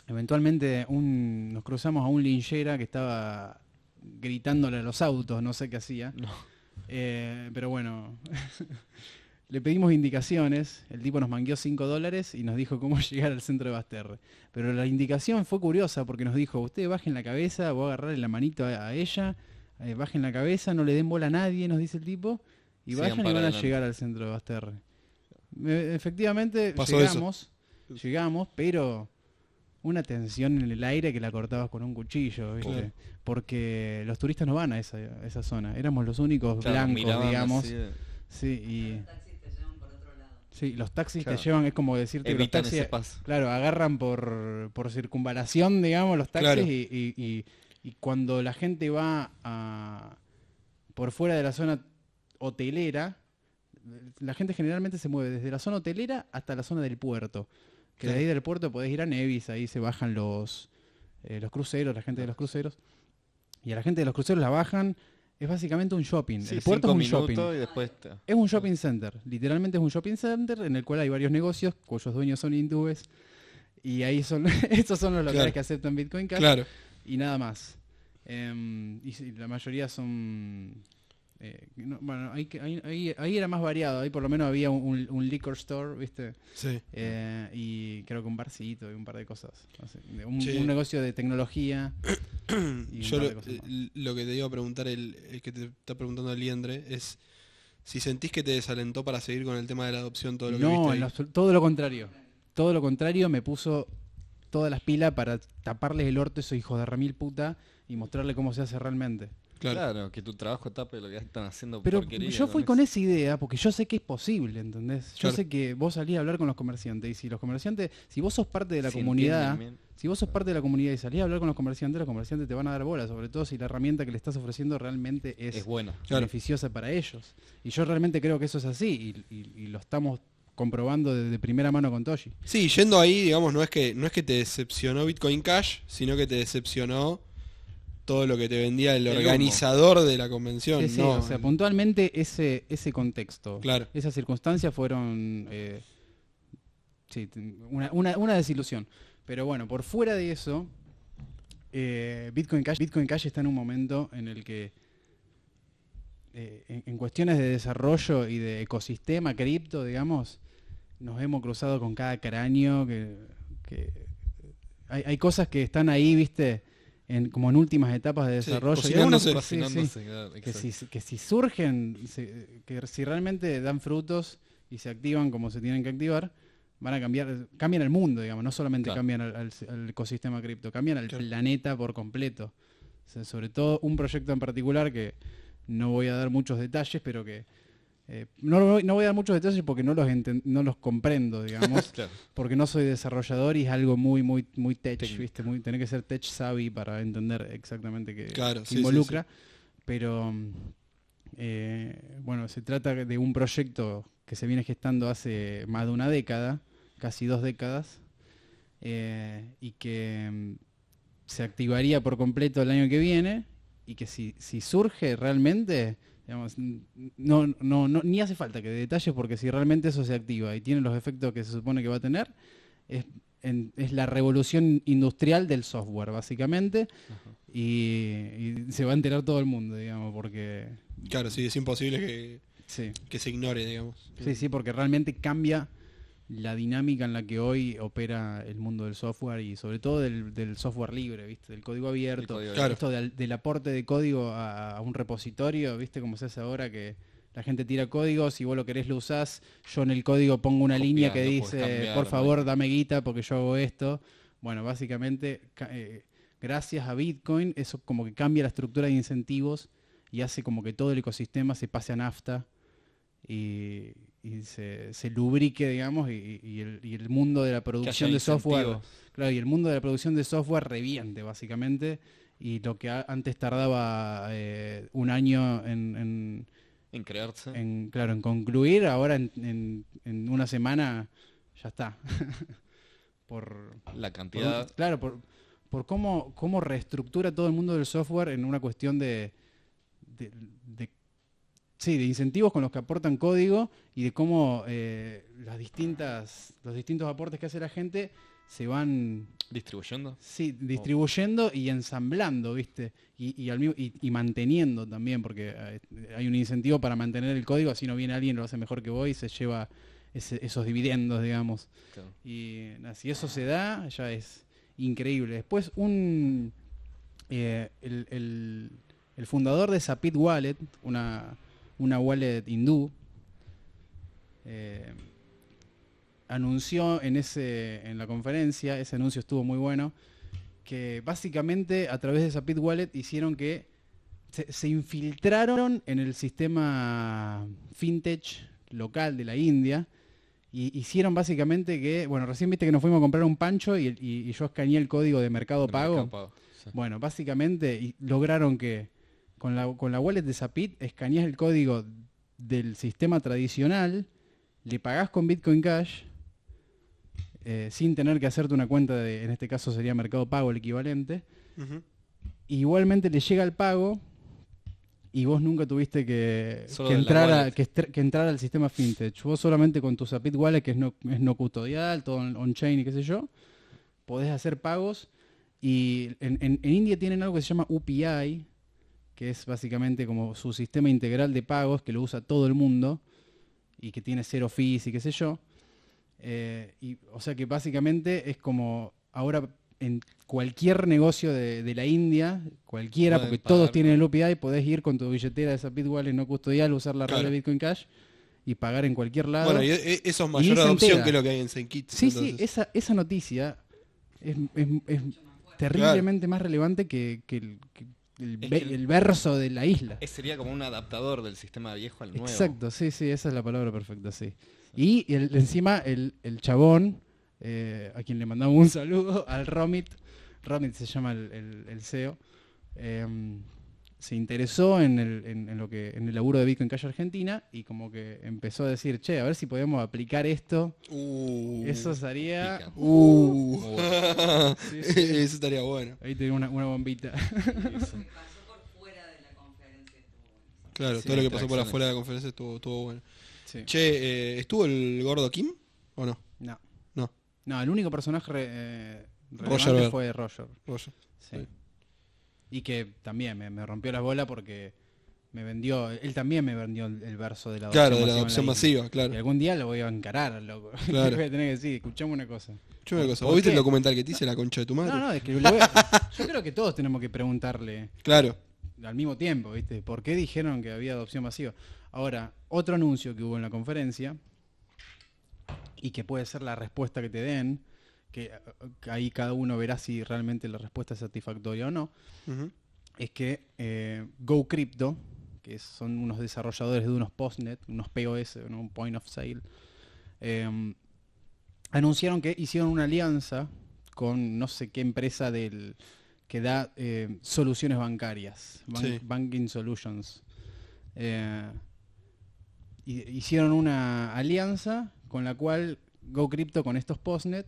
eventualmente un, nos cruzamos a un linchera que estaba gritándole a los autos, no sé qué hacía. Eh, pero bueno, le pedimos indicaciones, el tipo nos manqueó 5 dólares y nos dijo cómo llegar al centro de Basterre. Pero la indicación fue curiosa porque nos dijo, ustedes bajen la cabeza, voy a agarrarle la manito a, ella, eh, bajen la cabeza, no le den bola a nadie, nos dice el tipo, y vayan y van a llegar al centro de Basterre. E, efectivamente, llegamos, llegamos, pero una tensión en el aire que la cortabas con un cuchillo, Porque los turistas no van a esa, zona. Éramos los únicos blancos, digamos. Sí, y... Sí, los taxis te llevan, es como decirte que los claro, agarran por, circunvalación, digamos, los taxis y, cuando la gente va por fuera de la zona hotelera, la gente generalmente se mueve desde la zona hotelera hasta la zona del puerto. Que desde ahí del puerto podés ir a Nevis, ahí se bajan los, eh, los cruceros, la gente de los cruceros. Y a la gente de los cruceros la bajan. Es básicamente un shopping. el puerto es un shopping. después es un shopping center. Literalmente es un shopping center en el cual hay varios negocios cuyos dueños son hindúes. Y ahí son, estos son los locales que aceptan Bitcoin Claro. Y nada más. Em, y la mayoría son eh, bueno, ahí, era más variado, ahí por lo menos había un, liquor store, ¿viste? Sí. Eh, y creo que un barcito y un par de cosas. un, negocio de tecnología. Yo eh, lo, que te iba a preguntar, el, que te está preguntando el Liendre, es si sentís que te desalentó para seguir con el tema de la adopción, todo lo que No, todo lo contrario. Todo lo contrario, me puso todas las pilas para taparles el orto a esos hijos de Ramil puta y mostrarle cómo se hace realmente. Claro. que tu trabajo tape lo que están haciendo. Pero yo fui con, esa idea porque yo sé que es posible, ¿entendés? Yo sé que vos salís a hablar con los comerciantes y si los comerciantes, si vos sos parte de la comunidad, si vos sos parte de la comunidad y salís a hablar con los comerciantes, los comerciantes te van a dar bola, sobre todo si la herramienta que le estás ofreciendo realmente es, buena. beneficiosa para ellos. Y yo realmente creo que eso es así y, lo estamos comprobando de, primera mano con Toshi. Sí, yendo ahí, digamos, no es que no es que te decepcionó Bitcoin Cash, sino que te decepcionó todo lo que te vendía el, organizador de la convención. Sí, o sea, puntualmente ese, ese contexto, esas circunstancias fueron eh, una, desilusión. Pero bueno, por fuera de eso, eh, Bitcoin, Cash, Bitcoin está en un momento en el que eh, en, cuestiones de desarrollo y de ecosistema cripto, digamos, nos hemos cruzado con cada cráneo hay, hay cosas que están ahí, viste, como en últimas etapas de desarrollo. Pues, que, si, surgen, que si realmente dan frutos y se activan como se tienen que activar, van a cambiar, cambian el mundo, digamos, no solamente cambian al, ecosistema cripto, cambian al planeta por completo. sobre todo un proyecto en particular que no voy a dar muchos detalles, pero que eh, no, voy a dar muchos detalles porque no los, no los comprendo, digamos, porque no soy desarrollador y es algo muy, muy, muy tech, tener que ser tech savvy para entender exactamente qué involucra. Pero eh, bueno, se trata de un proyecto que se viene gestando hace más de una década, casi dos décadas, eh, y que mm, se activaría por completo el año que viene y que si, si surge realmente no, no, no, ni hace falta que detalles porque si realmente eso se activa y tiene los efectos que se supone que va a tener, es, la revolución industrial del software, básicamente, y, se va a enterar todo el mundo, digamos, porque... Claro, sí, es imposible que, que se ignore, digamos. Sí, sí, porque realmente cambia la dinámica en la que hoy opera el mundo del software y sobre todo del, software libre, ¿viste? Del código abierto. del, aporte de código a, un repositorio, ¿viste? Como se hace ahora que la gente tira código, si vos lo querés lo usás, yo en el código pongo una línea que dice, por favor, dame guita porque yo hago esto. Bueno, básicamente, eh, gracias a Bitcoin, eso como que cambia la estructura de incentivos y hace como que todo el ecosistema se pase a nafta y, se, lubrique, digamos, y, el, mundo de la producción de software, claro, y el mundo de la producción de software reviente, básicamente, y lo que antes tardaba eh, un año en, en, crearse, en, claro, en concluir, ahora en, una semana ya está. por la cantidad, claro, por, cómo, cómo reestructura todo el mundo del software en una cuestión de, de sí, de incentivos con los que aportan código y de cómo eh, las distintas, los distintos aportes que hace la gente se van... ¿Distribuyendo? Sí, oh. distribuyendo y ensamblando, ¿viste? Y, manteniendo también, porque eh, hay un incentivo para mantener el código, así no viene alguien, lo hace mejor que vos y se lleva esos dividendos, digamos. Y si eso se da, ya es increíble. Después, un eh, el, el fundador de Zapit Wallet, una una wallet hindú, eh, anunció en, ese, en la conferencia, ese anuncio estuvo muy bueno, que básicamente a través de esa Pit Wallet hicieron que se, infiltraron en el sistema fintech local de la India y hicieron básicamente que, bueno, recién viste que nos fuimos a comprar un pancho y, yo escaneé el código de Mercado Pago. Bueno, básicamente lograron que con la, wallet de Zapit escaneas el código del sistema tradicional, le pagás con Bitcoin Cash eh, sin tener que hacerte una cuenta de, en este caso sería Mercado Pago el equivalente. Igualmente le llega el pago y vos nunca tuviste que, entrar, al sistema fintech. Vos solamente con tu Zapit Wallet, que es no, custodial, todo on-chain y qué sé yo, podés hacer pagos. Y en India tienen algo que se llama UPI, que es básicamente como su sistema integral de pagos, que lo usa todo el mundo y que tiene cero fees y qué sé yo. Eh, o sea que básicamente es como ahora en cualquier negocio de, la India, cualquiera, porque todos tienen el UPI, podés ir con tu billetera de esa Wallet no custodial, usar la red de Bitcoin Cash y pagar en cualquier lado. Bueno, e, eso es mayor adopción que lo que hay en Kitts. Sí, sí, esa, noticia es, terriblemente más relevante que, que, que, el, verso de la isla. Sería como un adaptador del sistema viejo al nuevo. Exacto, sí, sí, esa es la palabra perfecta, sí. Y encima el, chabón, eh, a quien le mandamos un saludo, al Romit, Romit se llama el, CEO, em, se interesó en, el, en, en lo que, en el laburo de Bitcoin Calle Argentina y como que empezó a decir, che, a ver si podemos aplicar esto. Uh, Eso sería... Uh, uh, Todo sí, sí. Eso estaría bueno. Ahí la una, una bombita. Claro, todo lo que pasó por afuera de la conferencia estuvo, estuvo bueno. Che, eh, ¿estuvo el gordo Kim o no? No. No. No, el único personaje eh, relevante fue Roger. Roger. Sí. Y que también me, rompió las bolas porque me vendió, él también me vendió el, verso de la adopción masiva. Claro, de la adopción masiva, claro. Y algún día lo voy a encarar, loco. Claro. voy a tener que decir, escuchame una cosa. Escuchame viste el documental que te hice, La Concha de tu Madre? No, no, es que yo creo que todos tenemos que preguntarle. Claro. Al mismo tiempo, ¿viste? ¿Por qué dijeron que había adopción masiva? Ahora, otro anuncio que hubo en la conferencia y que puede ser la respuesta que te den eh, que, ahí cada uno verá si realmente la respuesta es satisfactoria o no, es que Go eh, GoCrypto, que son unos desarrolladores de unos postnet, unos POS, un point of sale, em, anunciaron que hicieron una alianza con no sé qué empresa del que da eh, soluciones bancarias, banking solutions. hicieron una alianza con la cual GoCrypto con estos POSnet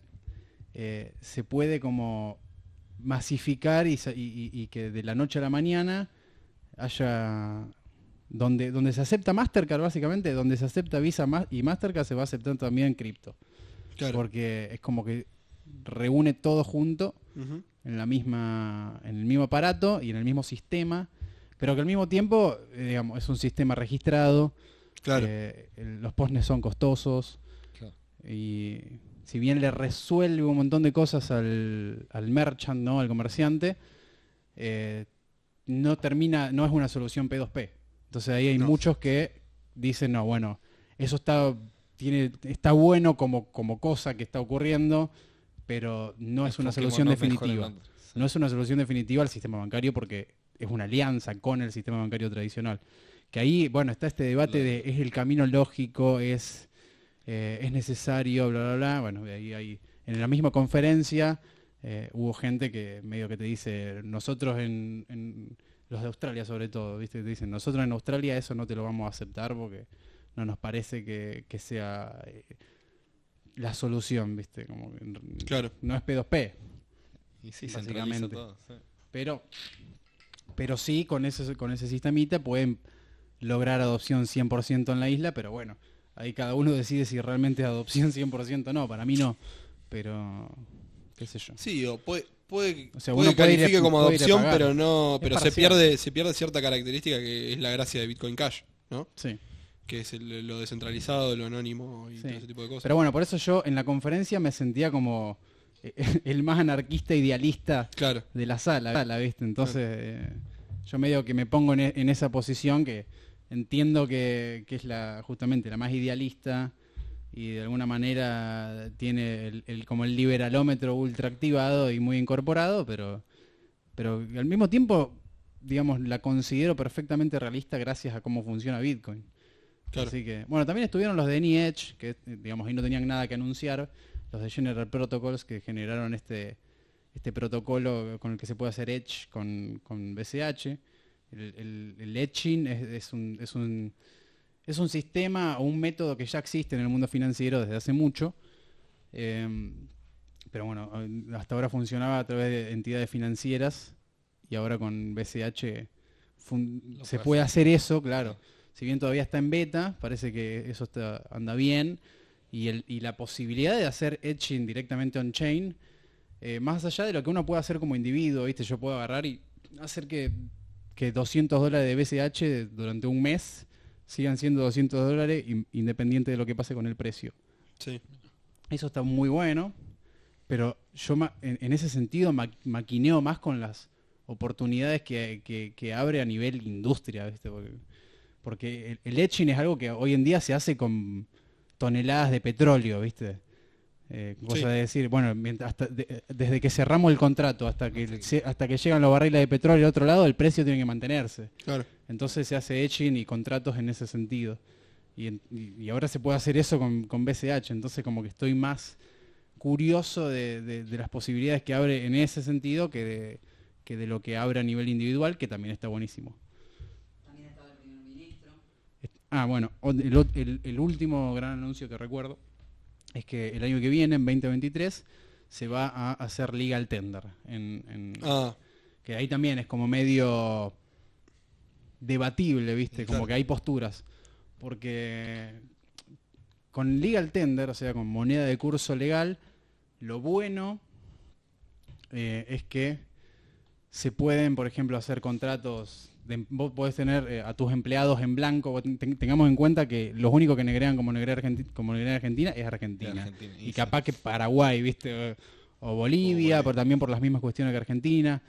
eh, se puede como masificar y, que de la noche a la mañana haya donde, donde se acepta Mastercard básicamente, donde se acepta Visa y Mastercard se va aceptando también en cripto. Claro. Porque es como que reúne todo junto en la misma en el mismo aparato y en el mismo sistema, pero que al mismo tiempo, eh, es un sistema registrado. Claro. Eh, los postnes son costosos. Y si bien le resuelve un montón de cosas al, merchant, al comerciante, eh, no termina, no es una solución P2P. Entonces ahí hay muchos que dicen, no, bueno, eso está, tiene, está bueno como, como cosa que está ocurriendo, pero no es, una solución definitiva. No es una solución definitiva al sistema bancario porque es una alianza con el sistema bancario tradicional. Que ahí, bueno, está este debate de es el camino lógico, es eh, es necesario, bla, bla, bla. Bueno, ahí hay, en la misma conferencia eh, hubo gente que medio que te dice, nosotros en, los de Australia sobre todo, ¿viste? Te dicen, nosotros en Australia eso no te lo vamos a aceptar porque no nos parece que, sea eh, la solución, ¿viste? Como claro. No es P2P. Y sí, básicamente. Pero, pero sí, con ese, con ese sistemita pueden lograr adopción 100% en la isla, pero bueno, Ahí cada uno decide si realmente es adopción 100% o no. Para mí no. Pero, qué sé yo. Sí, puede, puede, califique como adopción, pero no pero se pierde, se pierde cierta característica que es la gracia de Bitcoin Cash, ¿no? Sí. Que es lo descentralizado, lo anónimo y todo ese tipo de cosas. Pero bueno, por eso yo en la conferencia me sentía como eh, el más anarquista idealista de la sala, ¿viste? Entonces, eh, yo medio que me pongo en e, esa posición que entiendo que, es la justamente la más idealista y de alguna manera tiene como el liberalómetro ultra activado y muy incorporado, pero, pero al mismo tiempo, digamos, la considero perfectamente realista gracias a cómo funciona Bitcoin. Así que, bueno, también estuvieron los de Edge, que digamos, ahí no tenían nada que anunciar, los de General Protocols que generaron este, este protocolo con el que se puede hacer Edge con, con BCH. El, etching es, un, sistema o un método que ya existe en el mundo financiero desde hace mucho. Em, pero bueno, eh, hasta ahora funcionaba a través de entidades financieras y ahora con BCH se puede hacer eso, claro. Si bien todavía está en beta, parece que eso anda bien. Y, la posibilidad de hacer etching directamente on-chain, eh, más allá de lo que uno puede hacer como individuo, ¿viste? yo puedo agarrar y hacer que que 200 dólares de BCH durante un mes sigan siendo 200 dólares independiente de lo que pase con el precio. Eso está muy bueno, pero yo en, ese sentido maquineo más con las oportunidades que, abre a nivel industria, ¿viste? Porque, el, el etching es algo que hoy en día se hace con toneladas de petróleo, ¿viste? Eh, cosa de decir, bueno, mientras, desde que cerramos el contrato hasta que, hasta que llegan los barriles de petróleo al otro lado, el precio tiene que mantenerse. Entonces se hace etching y contratos en ese sentido. Y, ahora se puede hacer eso con, BCH, entonces como que estoy más curioso de, las posibilidades que abre en ese sentido que de, lo que abre a nivel individual, que también está buenísimo. También estado el primer ministro. Ah, bueno, el último gran anuncio que recuerdo es que el año que viene, en 2023, se va a hacer legal tender. En, ah. Que ahí también es como medio debatible, ¿viste? Como que hay posturas. Porque con legal tender, o sea, con moneda de curso legal, lo bueno eh, es que se pueden, por ejemplo, hacer contratos de, vos podés tener eh, a tus empleados en blanco. tengamos en cuenta que los únicos que negrean como negrea, como Argentina es Argentina. y capaz que Paraguay, ¿viste? O Bolivia, pero también por las mismas cuestiones que Argentina.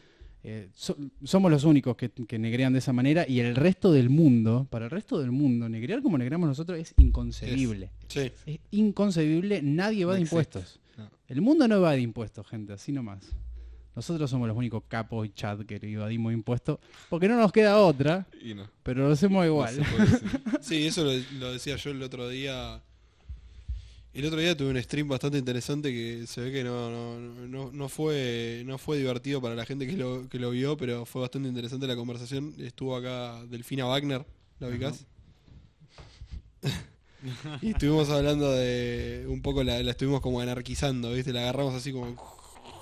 Eh, somos los únicos que, negrean de esa manera y el resto del mundo, para el resto del mundo, negrear como negreamos nosotros es inconcebible. Es, inconcebible, nadie va de impuestos. El mundo no va de impuestos, gente, así nomás. Nosotros somos los únicos capos y chat que evadimos impuesto porque no nos queda otra, pero lo hacemos igual. sí, eso lo, decía yo el otro día. El otro día tuve un stream bastante interesante que se ve que no, fue, no fue divertido para la gente que lo, que lo vio, pero fue bastante interesante la conversación. Estuvo acá Delfina Wagner, ¿la ubicás? y estuvimos hablando de un poco, la, la estuvimos como anarquizando, ¿viste? La agarramos así como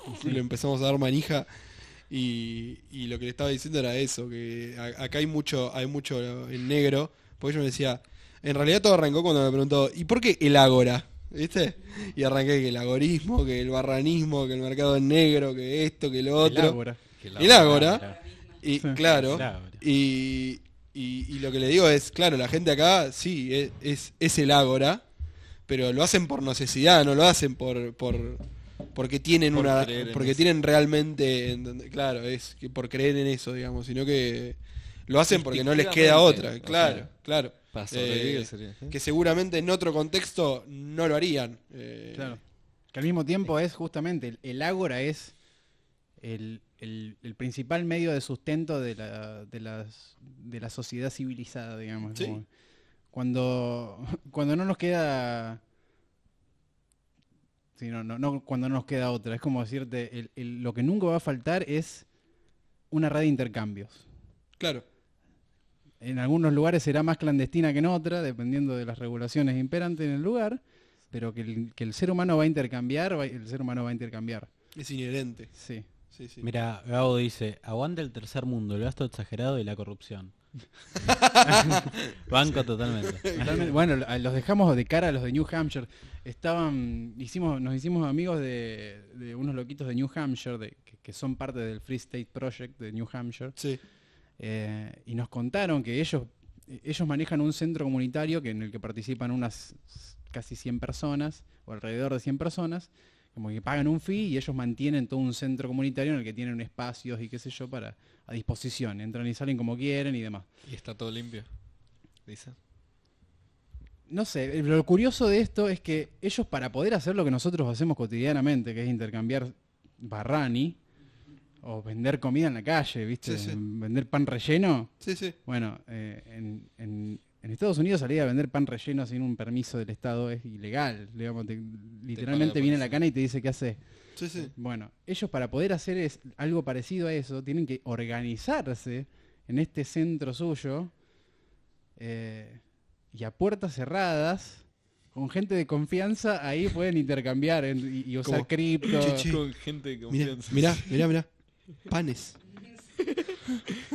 le empezamos a dar manija. Y, lo que le estaba diciendo era eso, que acá hay mucho, hay mucho en negro. Porque yo me decía, en realidad todo arrancó cuando me preguntó, ¿y por qué el ágora? ¿Viste? Y arranqué que el agorismo, que el barranismo, que el mercado en negro, que esto, que lo otro. El ágora. El Y claro. Y, y, lo que le digo es, claro, la gente acá sí, es, es, el ágora, pero lo hacen por necesidad, no lo hacen por porque tienen una porque tienen realmente claro es por creer en eso digamos sino que lo hacen porque no les queda otra claro claro eh, ¿eh? que seguramente en otro contexto no lo harían eh. claro que al mismo tiempo es justamente el, ágora es el, principal medio de sustento de la, las, de la sociedad civilizada digamos cuando cuando no nos queda Sí, no, no, cuando nos queda otra. Es como decirte, lo que nunca va a faltar es una red de intercambios. Claro. En algunos lugares será más clandestina que en otra, dependiendo de las regulaciones imperantes en el lugar, pero que el, ser humano va a intercambiar, el ser humano va a intercambiar. Es inherente. Sí. sí, sí. Mira, Gabo dice, aguanta el tercer mundo, el gasto exagerado y la corrupción. Banco totalmente. Bueno, los dejamos de cara a los de New Hampshire. Estaban, hicimos, nos hicimos amigos de, unos loquitos de New Hampshire, que, son parte del Free State Project de New Hampshire. Sí. Eh, y nos contaron que ellos, ellos manejan un centro comunitario que, en el que participan unas casi 100 personas, o alrededor de 100 personas como que pagan un fee y ellos mantienen todo un centro comunitario en el que tienen espacios y qué sé yo para a disposición, entran y salen como quieren y demás. Y está todo limpio, dice. No sé, lo curioso de esto es que ellos para poder hacer lo que nosotros hacemos cotidianamente, que es intercambiar barrani o vender comida en la calle, ¿viste? Vender pan relleno. Sí, sí. Bueno, eh, en en Estados Unidos salir a vender pan relleno sin un permiso del Estado es ilegal. literalmente viene la cana y te dice qué hace. Eh, bueno, ellos para poder hacer algo parecido a eso tienen que organizarse en este centro suyo eh, y a puertas cerradas con gente de confianza ahí pueden intercambiar y, usar cripto. Con gente de confianza. Mirá, mirá, mirá. Panes.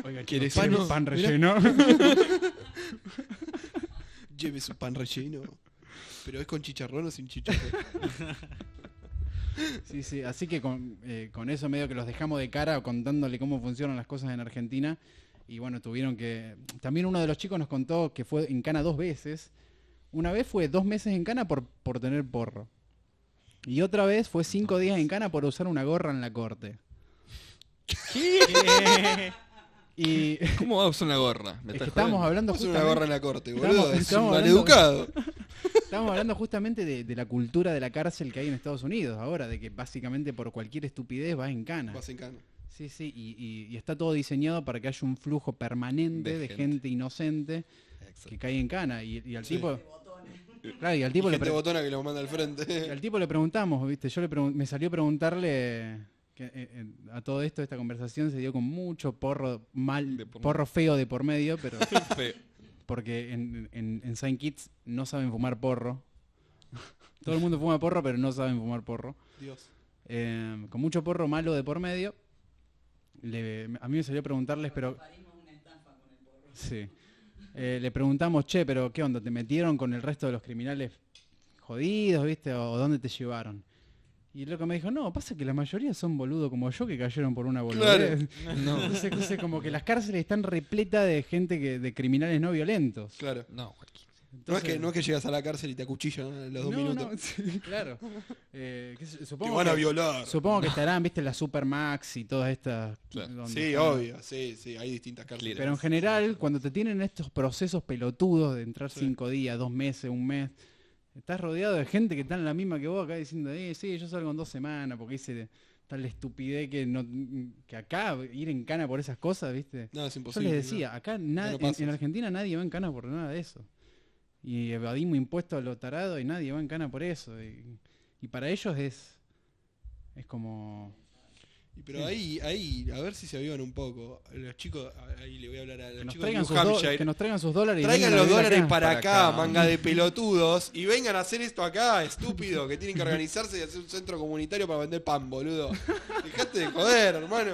Oiga, ¿quieres pan relleno? Lleve su pan relleno. Pero es con chicharrón o sin chicharrón. Sí, sí, así que eh, con, eso medio que los dejamos de cara contándole cómo funcionan las cosas en Argentina. Y bueno, tuvieron que... También uno de los chicos nos contó que fue en Cana dos veces. Una vez fue dos meses en Cana por, por tener porro. Y otra vez fue cinco días en Cana por usar una gorra en la corte. ¿Cómo va a usar una gorra? una gorra en la corte, boludo? Estamos, es hablando justamente de, la cultura de la cárcel que hay en Estados Unidos ahora, de que básicamente por cualquier estupidez vas en cana. Vas en cana. Sí, sí, y, está todo diseñado para que haya un flujo permanente de, gente. inocente que cae en cana. Y, al tipo... Claro, y al tipo le botona al frente. Y al tipo le preguntamos, ¿viste? Yo me salió preguntarle eh, a todo esto, esta conversación se dio con mucho porro mal, porro feo de por medio, pero porque en, en, en Saint Kitts no saben fumar porro. todo el mundo fuma porro, pero no saben fumar porro. Dios. Em, con mucho porro malo de por medio. a mí me salió preguntarles, pero... Sí. Eh, le preguntamos, che, pero ¿qué onda? ¿Te metieron con el resto de los criminales jodidos, viste? ¿O dónde te llevaron? Y el loco me dijo, no, pasa que la mayoría son boludos como yo que cayeron por una boludez. No. Entonces, como que las cárceles están repletas de gente, que, de criminales no violentos. Claro. No, no, es que, no llegas a la cárcel y te acuchillan los dos minutos. No, claro. Eh, supongo van a violar. Supongo que estarán, viste, la Supermax y todas estas. Sí, obvio, sí, sí, hay distintas cárceles. Pero en general, cuando te tienen estos procesos pelotudos de entrar cinco días, dos meses, un mes Estás rodeado de gente que está en la misma que vos acá diciendo, eh, sí, yo salgo en dos semanas porque hice tal estupidez que no que acá ir en cana por esas cosas, ¿viste? No, es imposible. Yo les decía, acá en, Argentina nadie va en cana por nada de eso. Y evadimos impuestos a lo tarado y nadie va en cana por eso. Y, y para ellos es es como pero ahí, ahí, a ver si se avivan un poco. Los chicos, ahí le voy a hablar a los que nos chicos Que nos traigan sus dólares. Y traigan los dólares para, acá, manga de pelotudos. Y vengan a hacer esto acá, estúpido, que tienen que organizarse y hacer un centro comunitario para vender pan, boludo. Dejate de joder, hermano.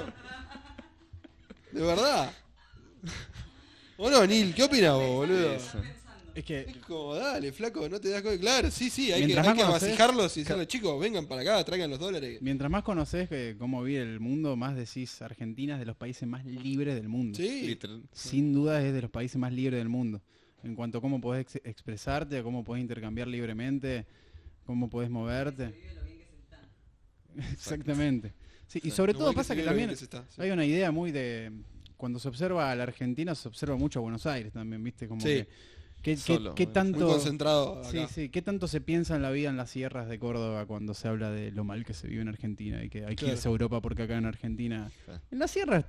De verdad. Bueno, no, Neil? ¿Qué opinas vos, boludo? Es que. dale, flaco, no te das cuenta. Claro, sí, sí, hay que, hay que y decirle, chicos, vengan para acá, traigan los dólares. Mientras más conoces que eh, cómo vive el mundo, más decís Argentina es de los países más libres del mundo. Sí. Sin duda es de los países más libres del mundo. En cuanto a cómo podés expresarte, cómo podés intercambiar libremente, cómo podés moverte. Exactamente. Sí, y sobre todo pasa que, también hay una idea muy de... Cuando se observa a la Argentina, se observa mucho a Buenos Aires también, ¿viste? Como sí. ¿Qué, tanto, tanto se piensa en la vida en las sierras de Córdoba cuando se habla de lo mal que se vive en Argentina y que hay que irse a Europa porque acá en Argentina... En las sierras,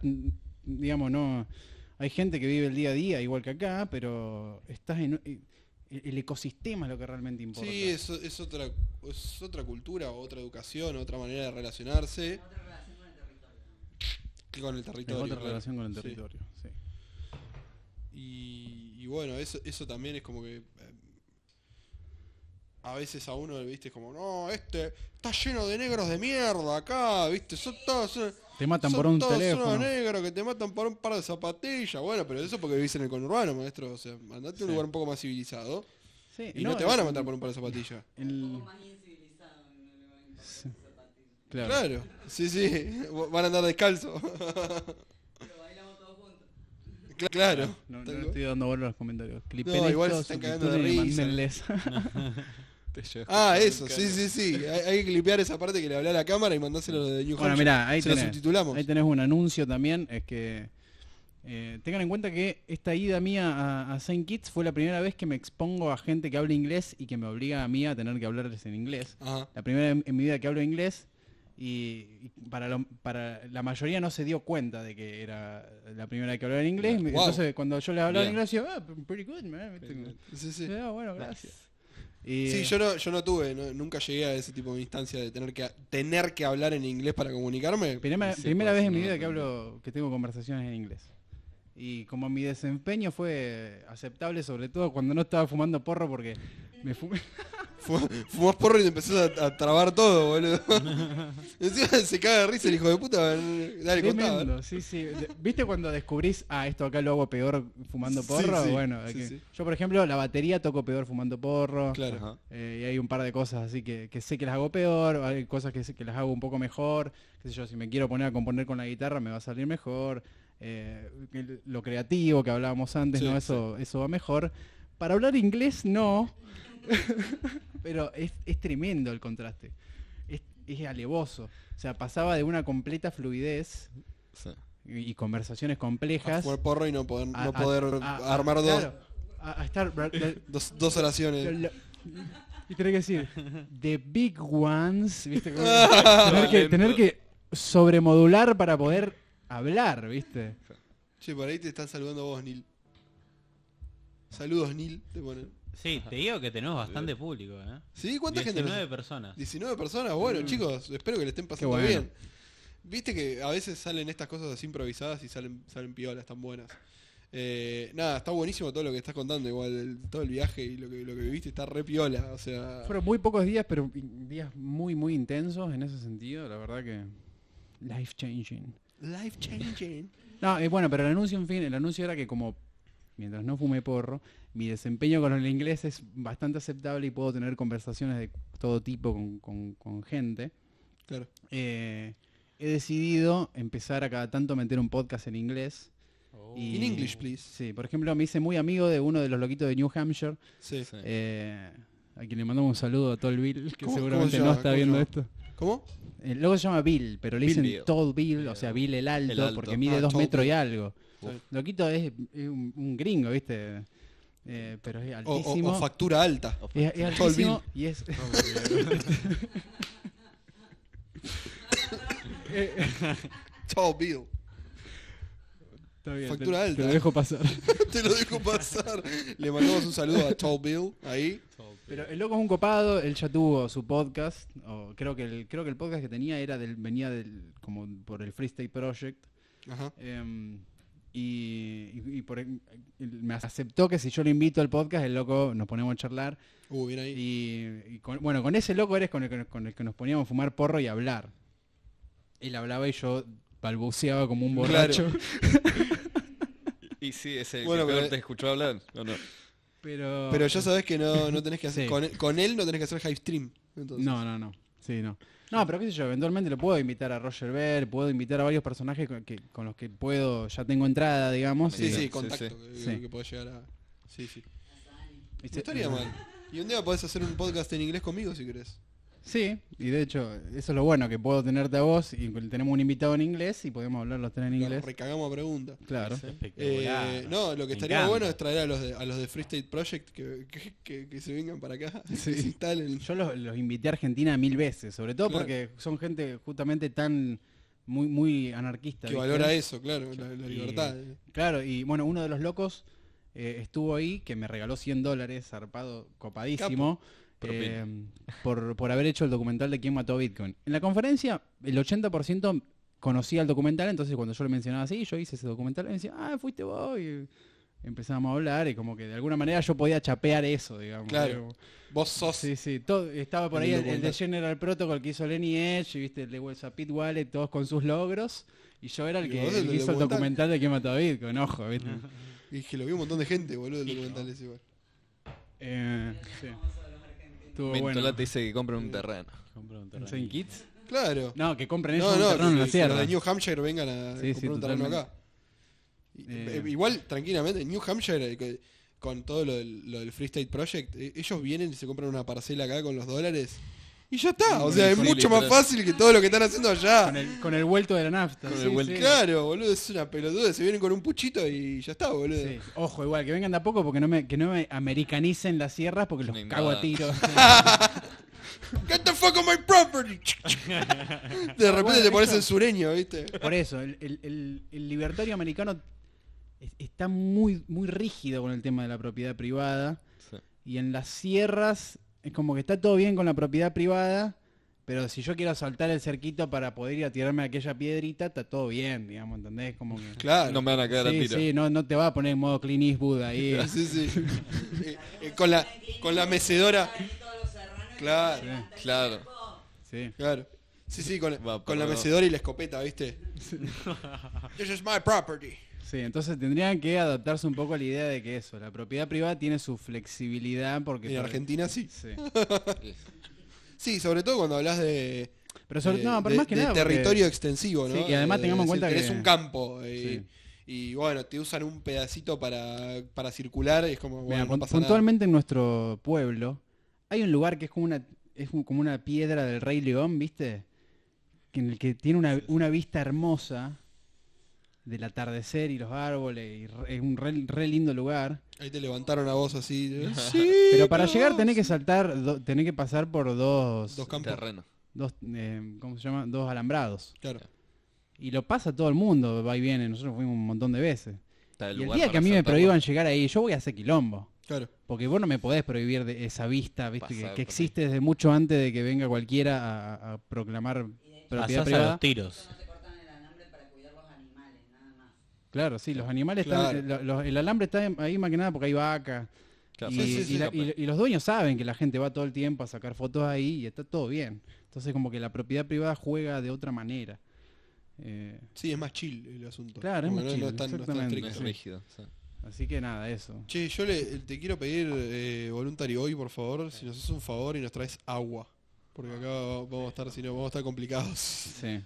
digamos, no... Hay gente que vive el día a día igual que acá, pero estás en... Eh, el ecosistema es lo que realmente importa. Sí, es, otra, es otra cultura, otra educación, otra manera de relacionarse. Otra con el territorio. Otra relación con el territorio, Y y bueno, eso, también es como que. Eh, a veces a uno le viste como, no, este está lleno de negros de mierda acá, viste, son todos. Eh, te matan por un todos negros que te matan por un par de zapatillas. Bueno, pero eso porque vivís en el conurbano, maestro. O sea, andate a un lugar un poco más civilizado. Sí, y no, te van a matar por un par de zapatillas. más incivilizado, Claro. sí, sí, van a andar descalzo. Claro. No, no estoy dando vuelo a los comentarios. Clipen no, se Ah, eso, sí, sí, sí. Hay, que clipear esa parte que le hablé a la cámara y mandárselo de New Hampshire. Bueno, mirá, ahí, tenés, subtitulamos. ahí tenés un anuncio también. Es que eh, tengan en cuenta que esta ida mía a, Saint Kitts fue la primera vez que me expongo a gente que habla inglés y que me obliga a mí a tener que hablarles en inglés. La primera en, en mi vida que hablo inglés y, para, para la mayoría no se dio cuenta de que era la primera que hablaba en inglés. Entonces, cuando yo le hablaba en inglés, yo, ah, pretty good, man. Sí, sí. bueno, gracias. sí, yo no, yo no tuve, nunca llegué a ese tipo de instancia de tener que tener que hablar en inglés para comunicarme. Primera, primera pues, vez en mi vida que hablo, que tengo conversaciones en inglés. Y como mi desempeño fue aceptable, sobre todo cuando no estaba fumando porro porque me fumé. fumás porro y te empezás a, trabar todo, boludo. Encima se caga de risa el hijo de puta. Dale, contá sí, sí. ¿Viste cuando descubrís, ah, esto acá lo hago peor fumando porro? bueno, yo por ejemplo, la batería toco peor fumando porro. Eh, y hay un par de cosas así que, sé que las hago peor, hay cosas que, sé que las hago un poco mejor. Qué sé yo, si me quiero poner a componer con la guitarra me va a salir mejor. Eh, lo creativo que hablábamos antes, ¿no? eso va mejor. Para hablar inglés, no. Pero es, tremendo el contraste. Es, alevoso. O sea, pasaba de una completa fluidez y, conversaciones complejas. por porro y no poder, poder armar dos. estar. dos, oraciones. y tener que decir, The Big Ones, ¿viste? tener, que, tener que sobremodular para poder hablar, ¿viste? Che, por ahí te están saludando vos, Nil. Saludos, Nil, te ponen. Sí, te digo que tenemos bastante público, ¿eh? ¿Sí? ¿Cuánta gente? 19 personas. 19 personas, bueno, mm. chicos, espero que le estén pasando bien. Viste que a veces salen estas cosas así improvisadas y salen, salen piolas tan buenas. Eh, nada, está buenísimo todo lo que estás contando, igual todo el viaje y lo que, lo que viviste está re piola, o sea... Fueron muy pocos días, pero días muy, muy intensos en ese sentido, la verdad que... Life changing. Life changing. no, es eh, bueno, pero el anuncio, en fin, el anuncio era que como, mientras no fumé porro, mi desempeño con el inglés es bastante aceptable y puedo tener conversaciones de todo tipo con, gente. Claro. Eh, he decidido empezar a cada tanto a meter un podcast en inglés. ¿En oh. inglés, English, please. Sí, por ejemplo, me hice muy amigo de uno de los loquitos de New Hampshire. Sí. Eh, a quien le mandamos un saludo a Toll Bill, que seguramente no está viendo esto. ¿Cómo? El se llama Bill, pero le dicen Toll Bill, o sea, Bill el alto, porque mide ah, dos metros y algo. Loquito es, un, gringo, ¿viste? Eh, pero es altísimo. O, factura alta. Es, Bill. Factura alta. Te lo dejo pasar. te lo dejo pasar. Le mandamos un saludo a Tall Bill ahí. Pero el loco es un copado, él ya tuvo su podcast, creo que el, creo que el podcast que tenía era del, venía del, como por el Freestate Project. Ajá. Em, y, me aceptó que si yo lo invito al podcast, el loco nos ponemos a charlar. Uh, bien ahí. Y, bueno, con ese loco eres con el, que nos poníamos a fumar porro y hablar. Él hablaba y yo balbuceaba como un borracho. y sí, ese, te escuchó hablar, Pero, pero ya sabes que no, no tenés que hacer. Con, él, no tenés que hacer high stream. No, no, no. Sí, no. No, pero qué sé yo, eventualmente lo puedo invitar a Roger Ver, puedo invitar a varios personajes con, los que puedo, ya tengo entrada, digamos. Sí, sí, contacto sí, que, puedo llegar a. Sí, sí. estaría mal. Y un día podés hacer un podcast en inglés conmigo si querés. Sí, y de hecho, eso es lo bueno, que puedo tenerte a vos y tenemos un invitado en inglés y podemos hablar los tres en inglés. recagamos preguntas. Claro. Eh, no, lo que estaría bueno es traer a los de, a Free State Project que, se vengan para acá, Yo los, invité a Argentina mil veces, sobre todo porque son gente justamente tan muy, muy anarquista. Que valora eso, claro, la, libertad. Claro, y bueno, uno de los locos... Eh, estuvo ahí, que me regaló 100 dólares, zarpado, copadísimo. Em, por, haber hecho el documental de quién mató a Bitcoin. En la conferencia, el 80% conocía el documental, entonces cuando yo le mencionaba así, yo hice ese documental, me decía, ah, fuiste vos. Y empezamos a hablar y como que de alguna manera yo podía chapear eso, digamos. Claro. Vos sos. Sí, sí. estaba por ahí el, el, de General Protocol que hizo Lenny Edge, viste, el de Pit Wallet, todos con sus logros. Y yo era el que, hizo el documental de quién mató a Bitcoin, ojo, viste. y que lo vio un montón de gente, boludo, el documental ese igual. Eh, Estuvo Mentolat dice que compren un terreno. Compren un terreno. ¿En Kids? Claro. No, que compren eso. no, no, un terreno en la sierra. Los de New Hampshire vengan a comprar un terreno acá. Eh. Eh, igual, tranquilamente, New Hampshire, eh, con todo lo del, Freestate Project, ellos vienen y se compran una parcela acá con los dólares y ya está, o sea, es mucho más fácil que todo lo que están haciendo allá. Con el, vuelto de la nafta. Claro, boludo, es una pelotuda. Se vienen con un puchito y ya está, boludo. Ojo, igual, que vengan de a poco porque no me, que no me americanicen las sierras porque los cago a tiro. Get the fuck on my property. de repente te pones el sureño, ¿viste? Por eso, el, libertario americano está muy, muy rígido con el tema de la propiedad privada. Y en las sierras es como que está todo bien con la propiedad privada, pero si yo quiero saltar el cerquito para poder ir a tirarme aquella piedrita, está todo bien, digamos, ¿entendés? claro, no me van a quedar a tiro. Sí, no, no te va a poner en modo Clint Eastwood ahí. Ah, sí, sí. Eh, eh, con, la, con la mecedora. Claro, claro. Sí. Claro. Sí, sí, con, con la mecedora y la escopeta, ¿viste? This is my property. Sí, entonces tendrían que adaptarse un poco a la idea de que eso, la propiedad privada tiene su flexibilidad porque... En Argentina sí. Sí. sobre todo cuando hablas de... Pero sobre, no, más que territorio extensivo, ¿no? Sí, y además eh, tengamos en cuenta que... Es un campo. Y... bueno, te usan un pedacito para, circular es como, bueno, Puntualmente en nuestro pueblo hay un lugar que es como una, es como una piedra del Rey León, ¿viste? Que en el que tiene una, una vista hermosa del atardecer y los árboles, es un re, lindo lugar. Ahí te levantaron a vos así. ¿eh? Pero para llegar tenés que saltar, tenés que pasar por dos... Dos campos. Dos, em, ¿cómo se llama? Dos alambrados. Claro. Y lo pasa todo el mundo, va y viene, nosotros fuimos un montón de veces. El y el día que a mí me prohíban llegar ahí, yo voy a hacer quilombo. Claro. Porque vos no me podés prohibir de esa vista, ¿viste? Que, existe desde mucho antes de que venga cualquiera a, proclamar propiedad privada. los tiros. Claro, sí, los eh, animales están. Eh, el alambre está ahí más que nada porque hay vaca. y, los dueños saben que la gente va todo el tiempo a sacar fotos ahí y está todo bien. Entonces, como que la propiedad privada juega de otra manera. Eh, sí, es más chill el asunto. Claro, es más chill. No es tan, rígido. Así que nada, eso. Che, yo te quiero pedir, voluntario, hoy, por favor, si nos haces un favor y nos traes agua. Porque acá vamos a estar, si no, vamos a estar complicados. Sí.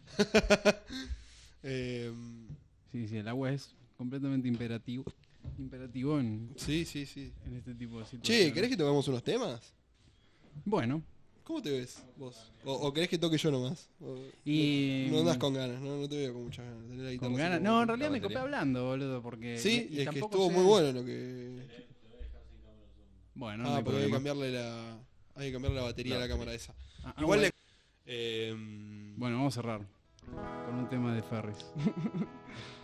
Sí, sí, el agua es completamente imperativo. Imperativón. Sí, sí, sí. En este tipo de situaciones. Che, ¿querés que tocamos unos temas? Bueno. ¿Cómo te ves vos? ¿O, crees querés que toque yo nomás? y... No andas con mm, ganas, no, no te veo con muchas ganas. con ganas. No, en realidad me copé hablando, boludo, porque... Sí, es que estuvo muy bueno lo que... Bueno, ah, no hay hay que cambiarle la... Hay que cambiarle la batería a la cámara esa. Ah, ah, Igual le... Em, bueno, vamos a cerrar con un tema de Ferris.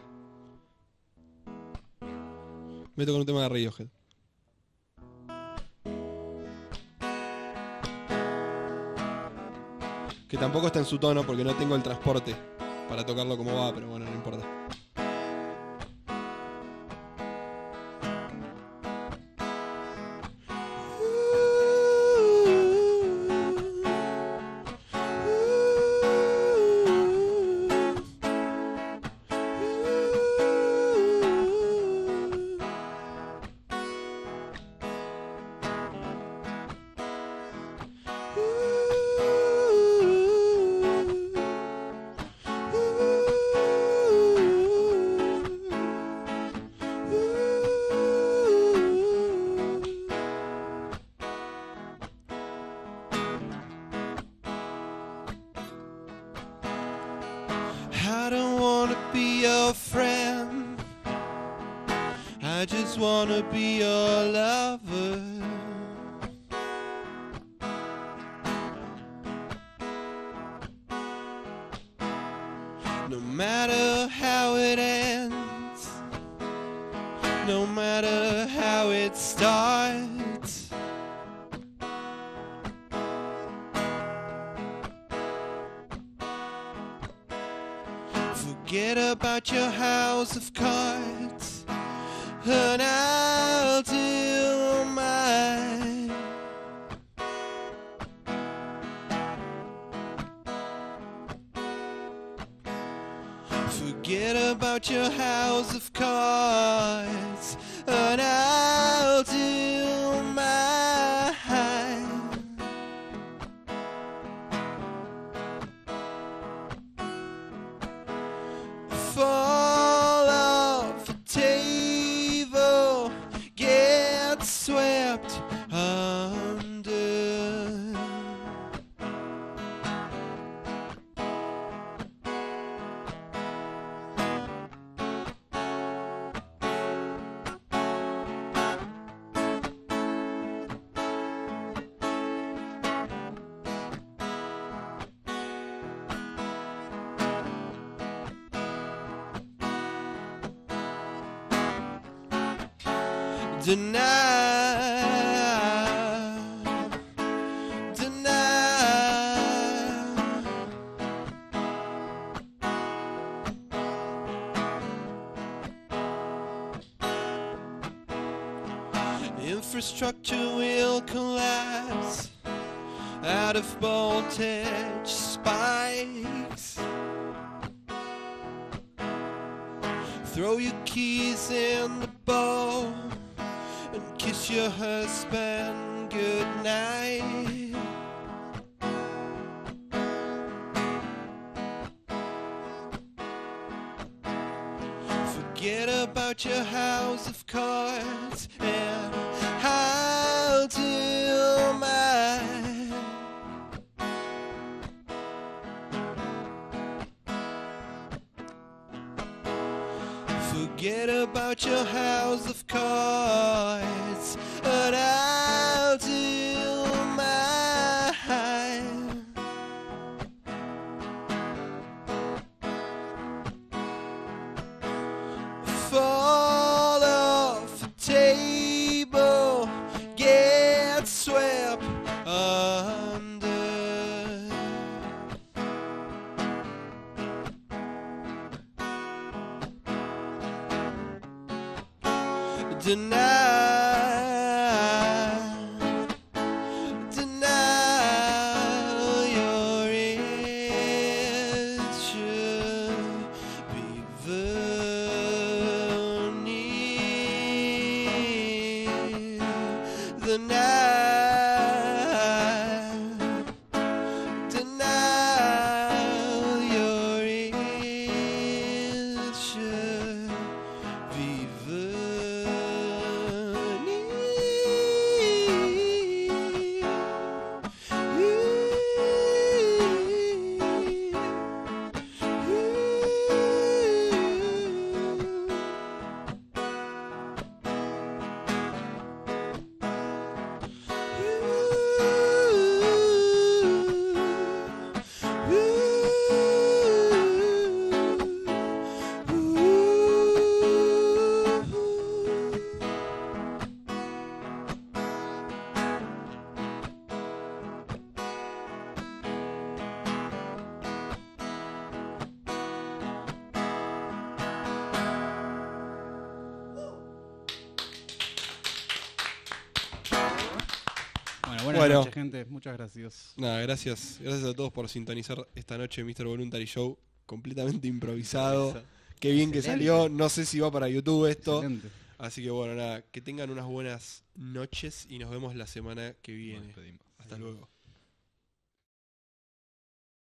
Me con un tema de Radiohead. Que tampoco está en su tono porque no tengo el transporte para tocarlo como va, pero bueno, no importa. deny, deny. Infrastructure will collapse out of voltage. good night. Forget about your house. Muchas gracias. Nada, gracias. Gracias a todos por sintonizar esta noche Mr. Voluntary Show, completamente improvisado. Qué bien que salió. No sé si va para YouTube esto. Así que bueno, nada, que tengan unas buenas noches y nos vemos la semana que viene. Hasta luego.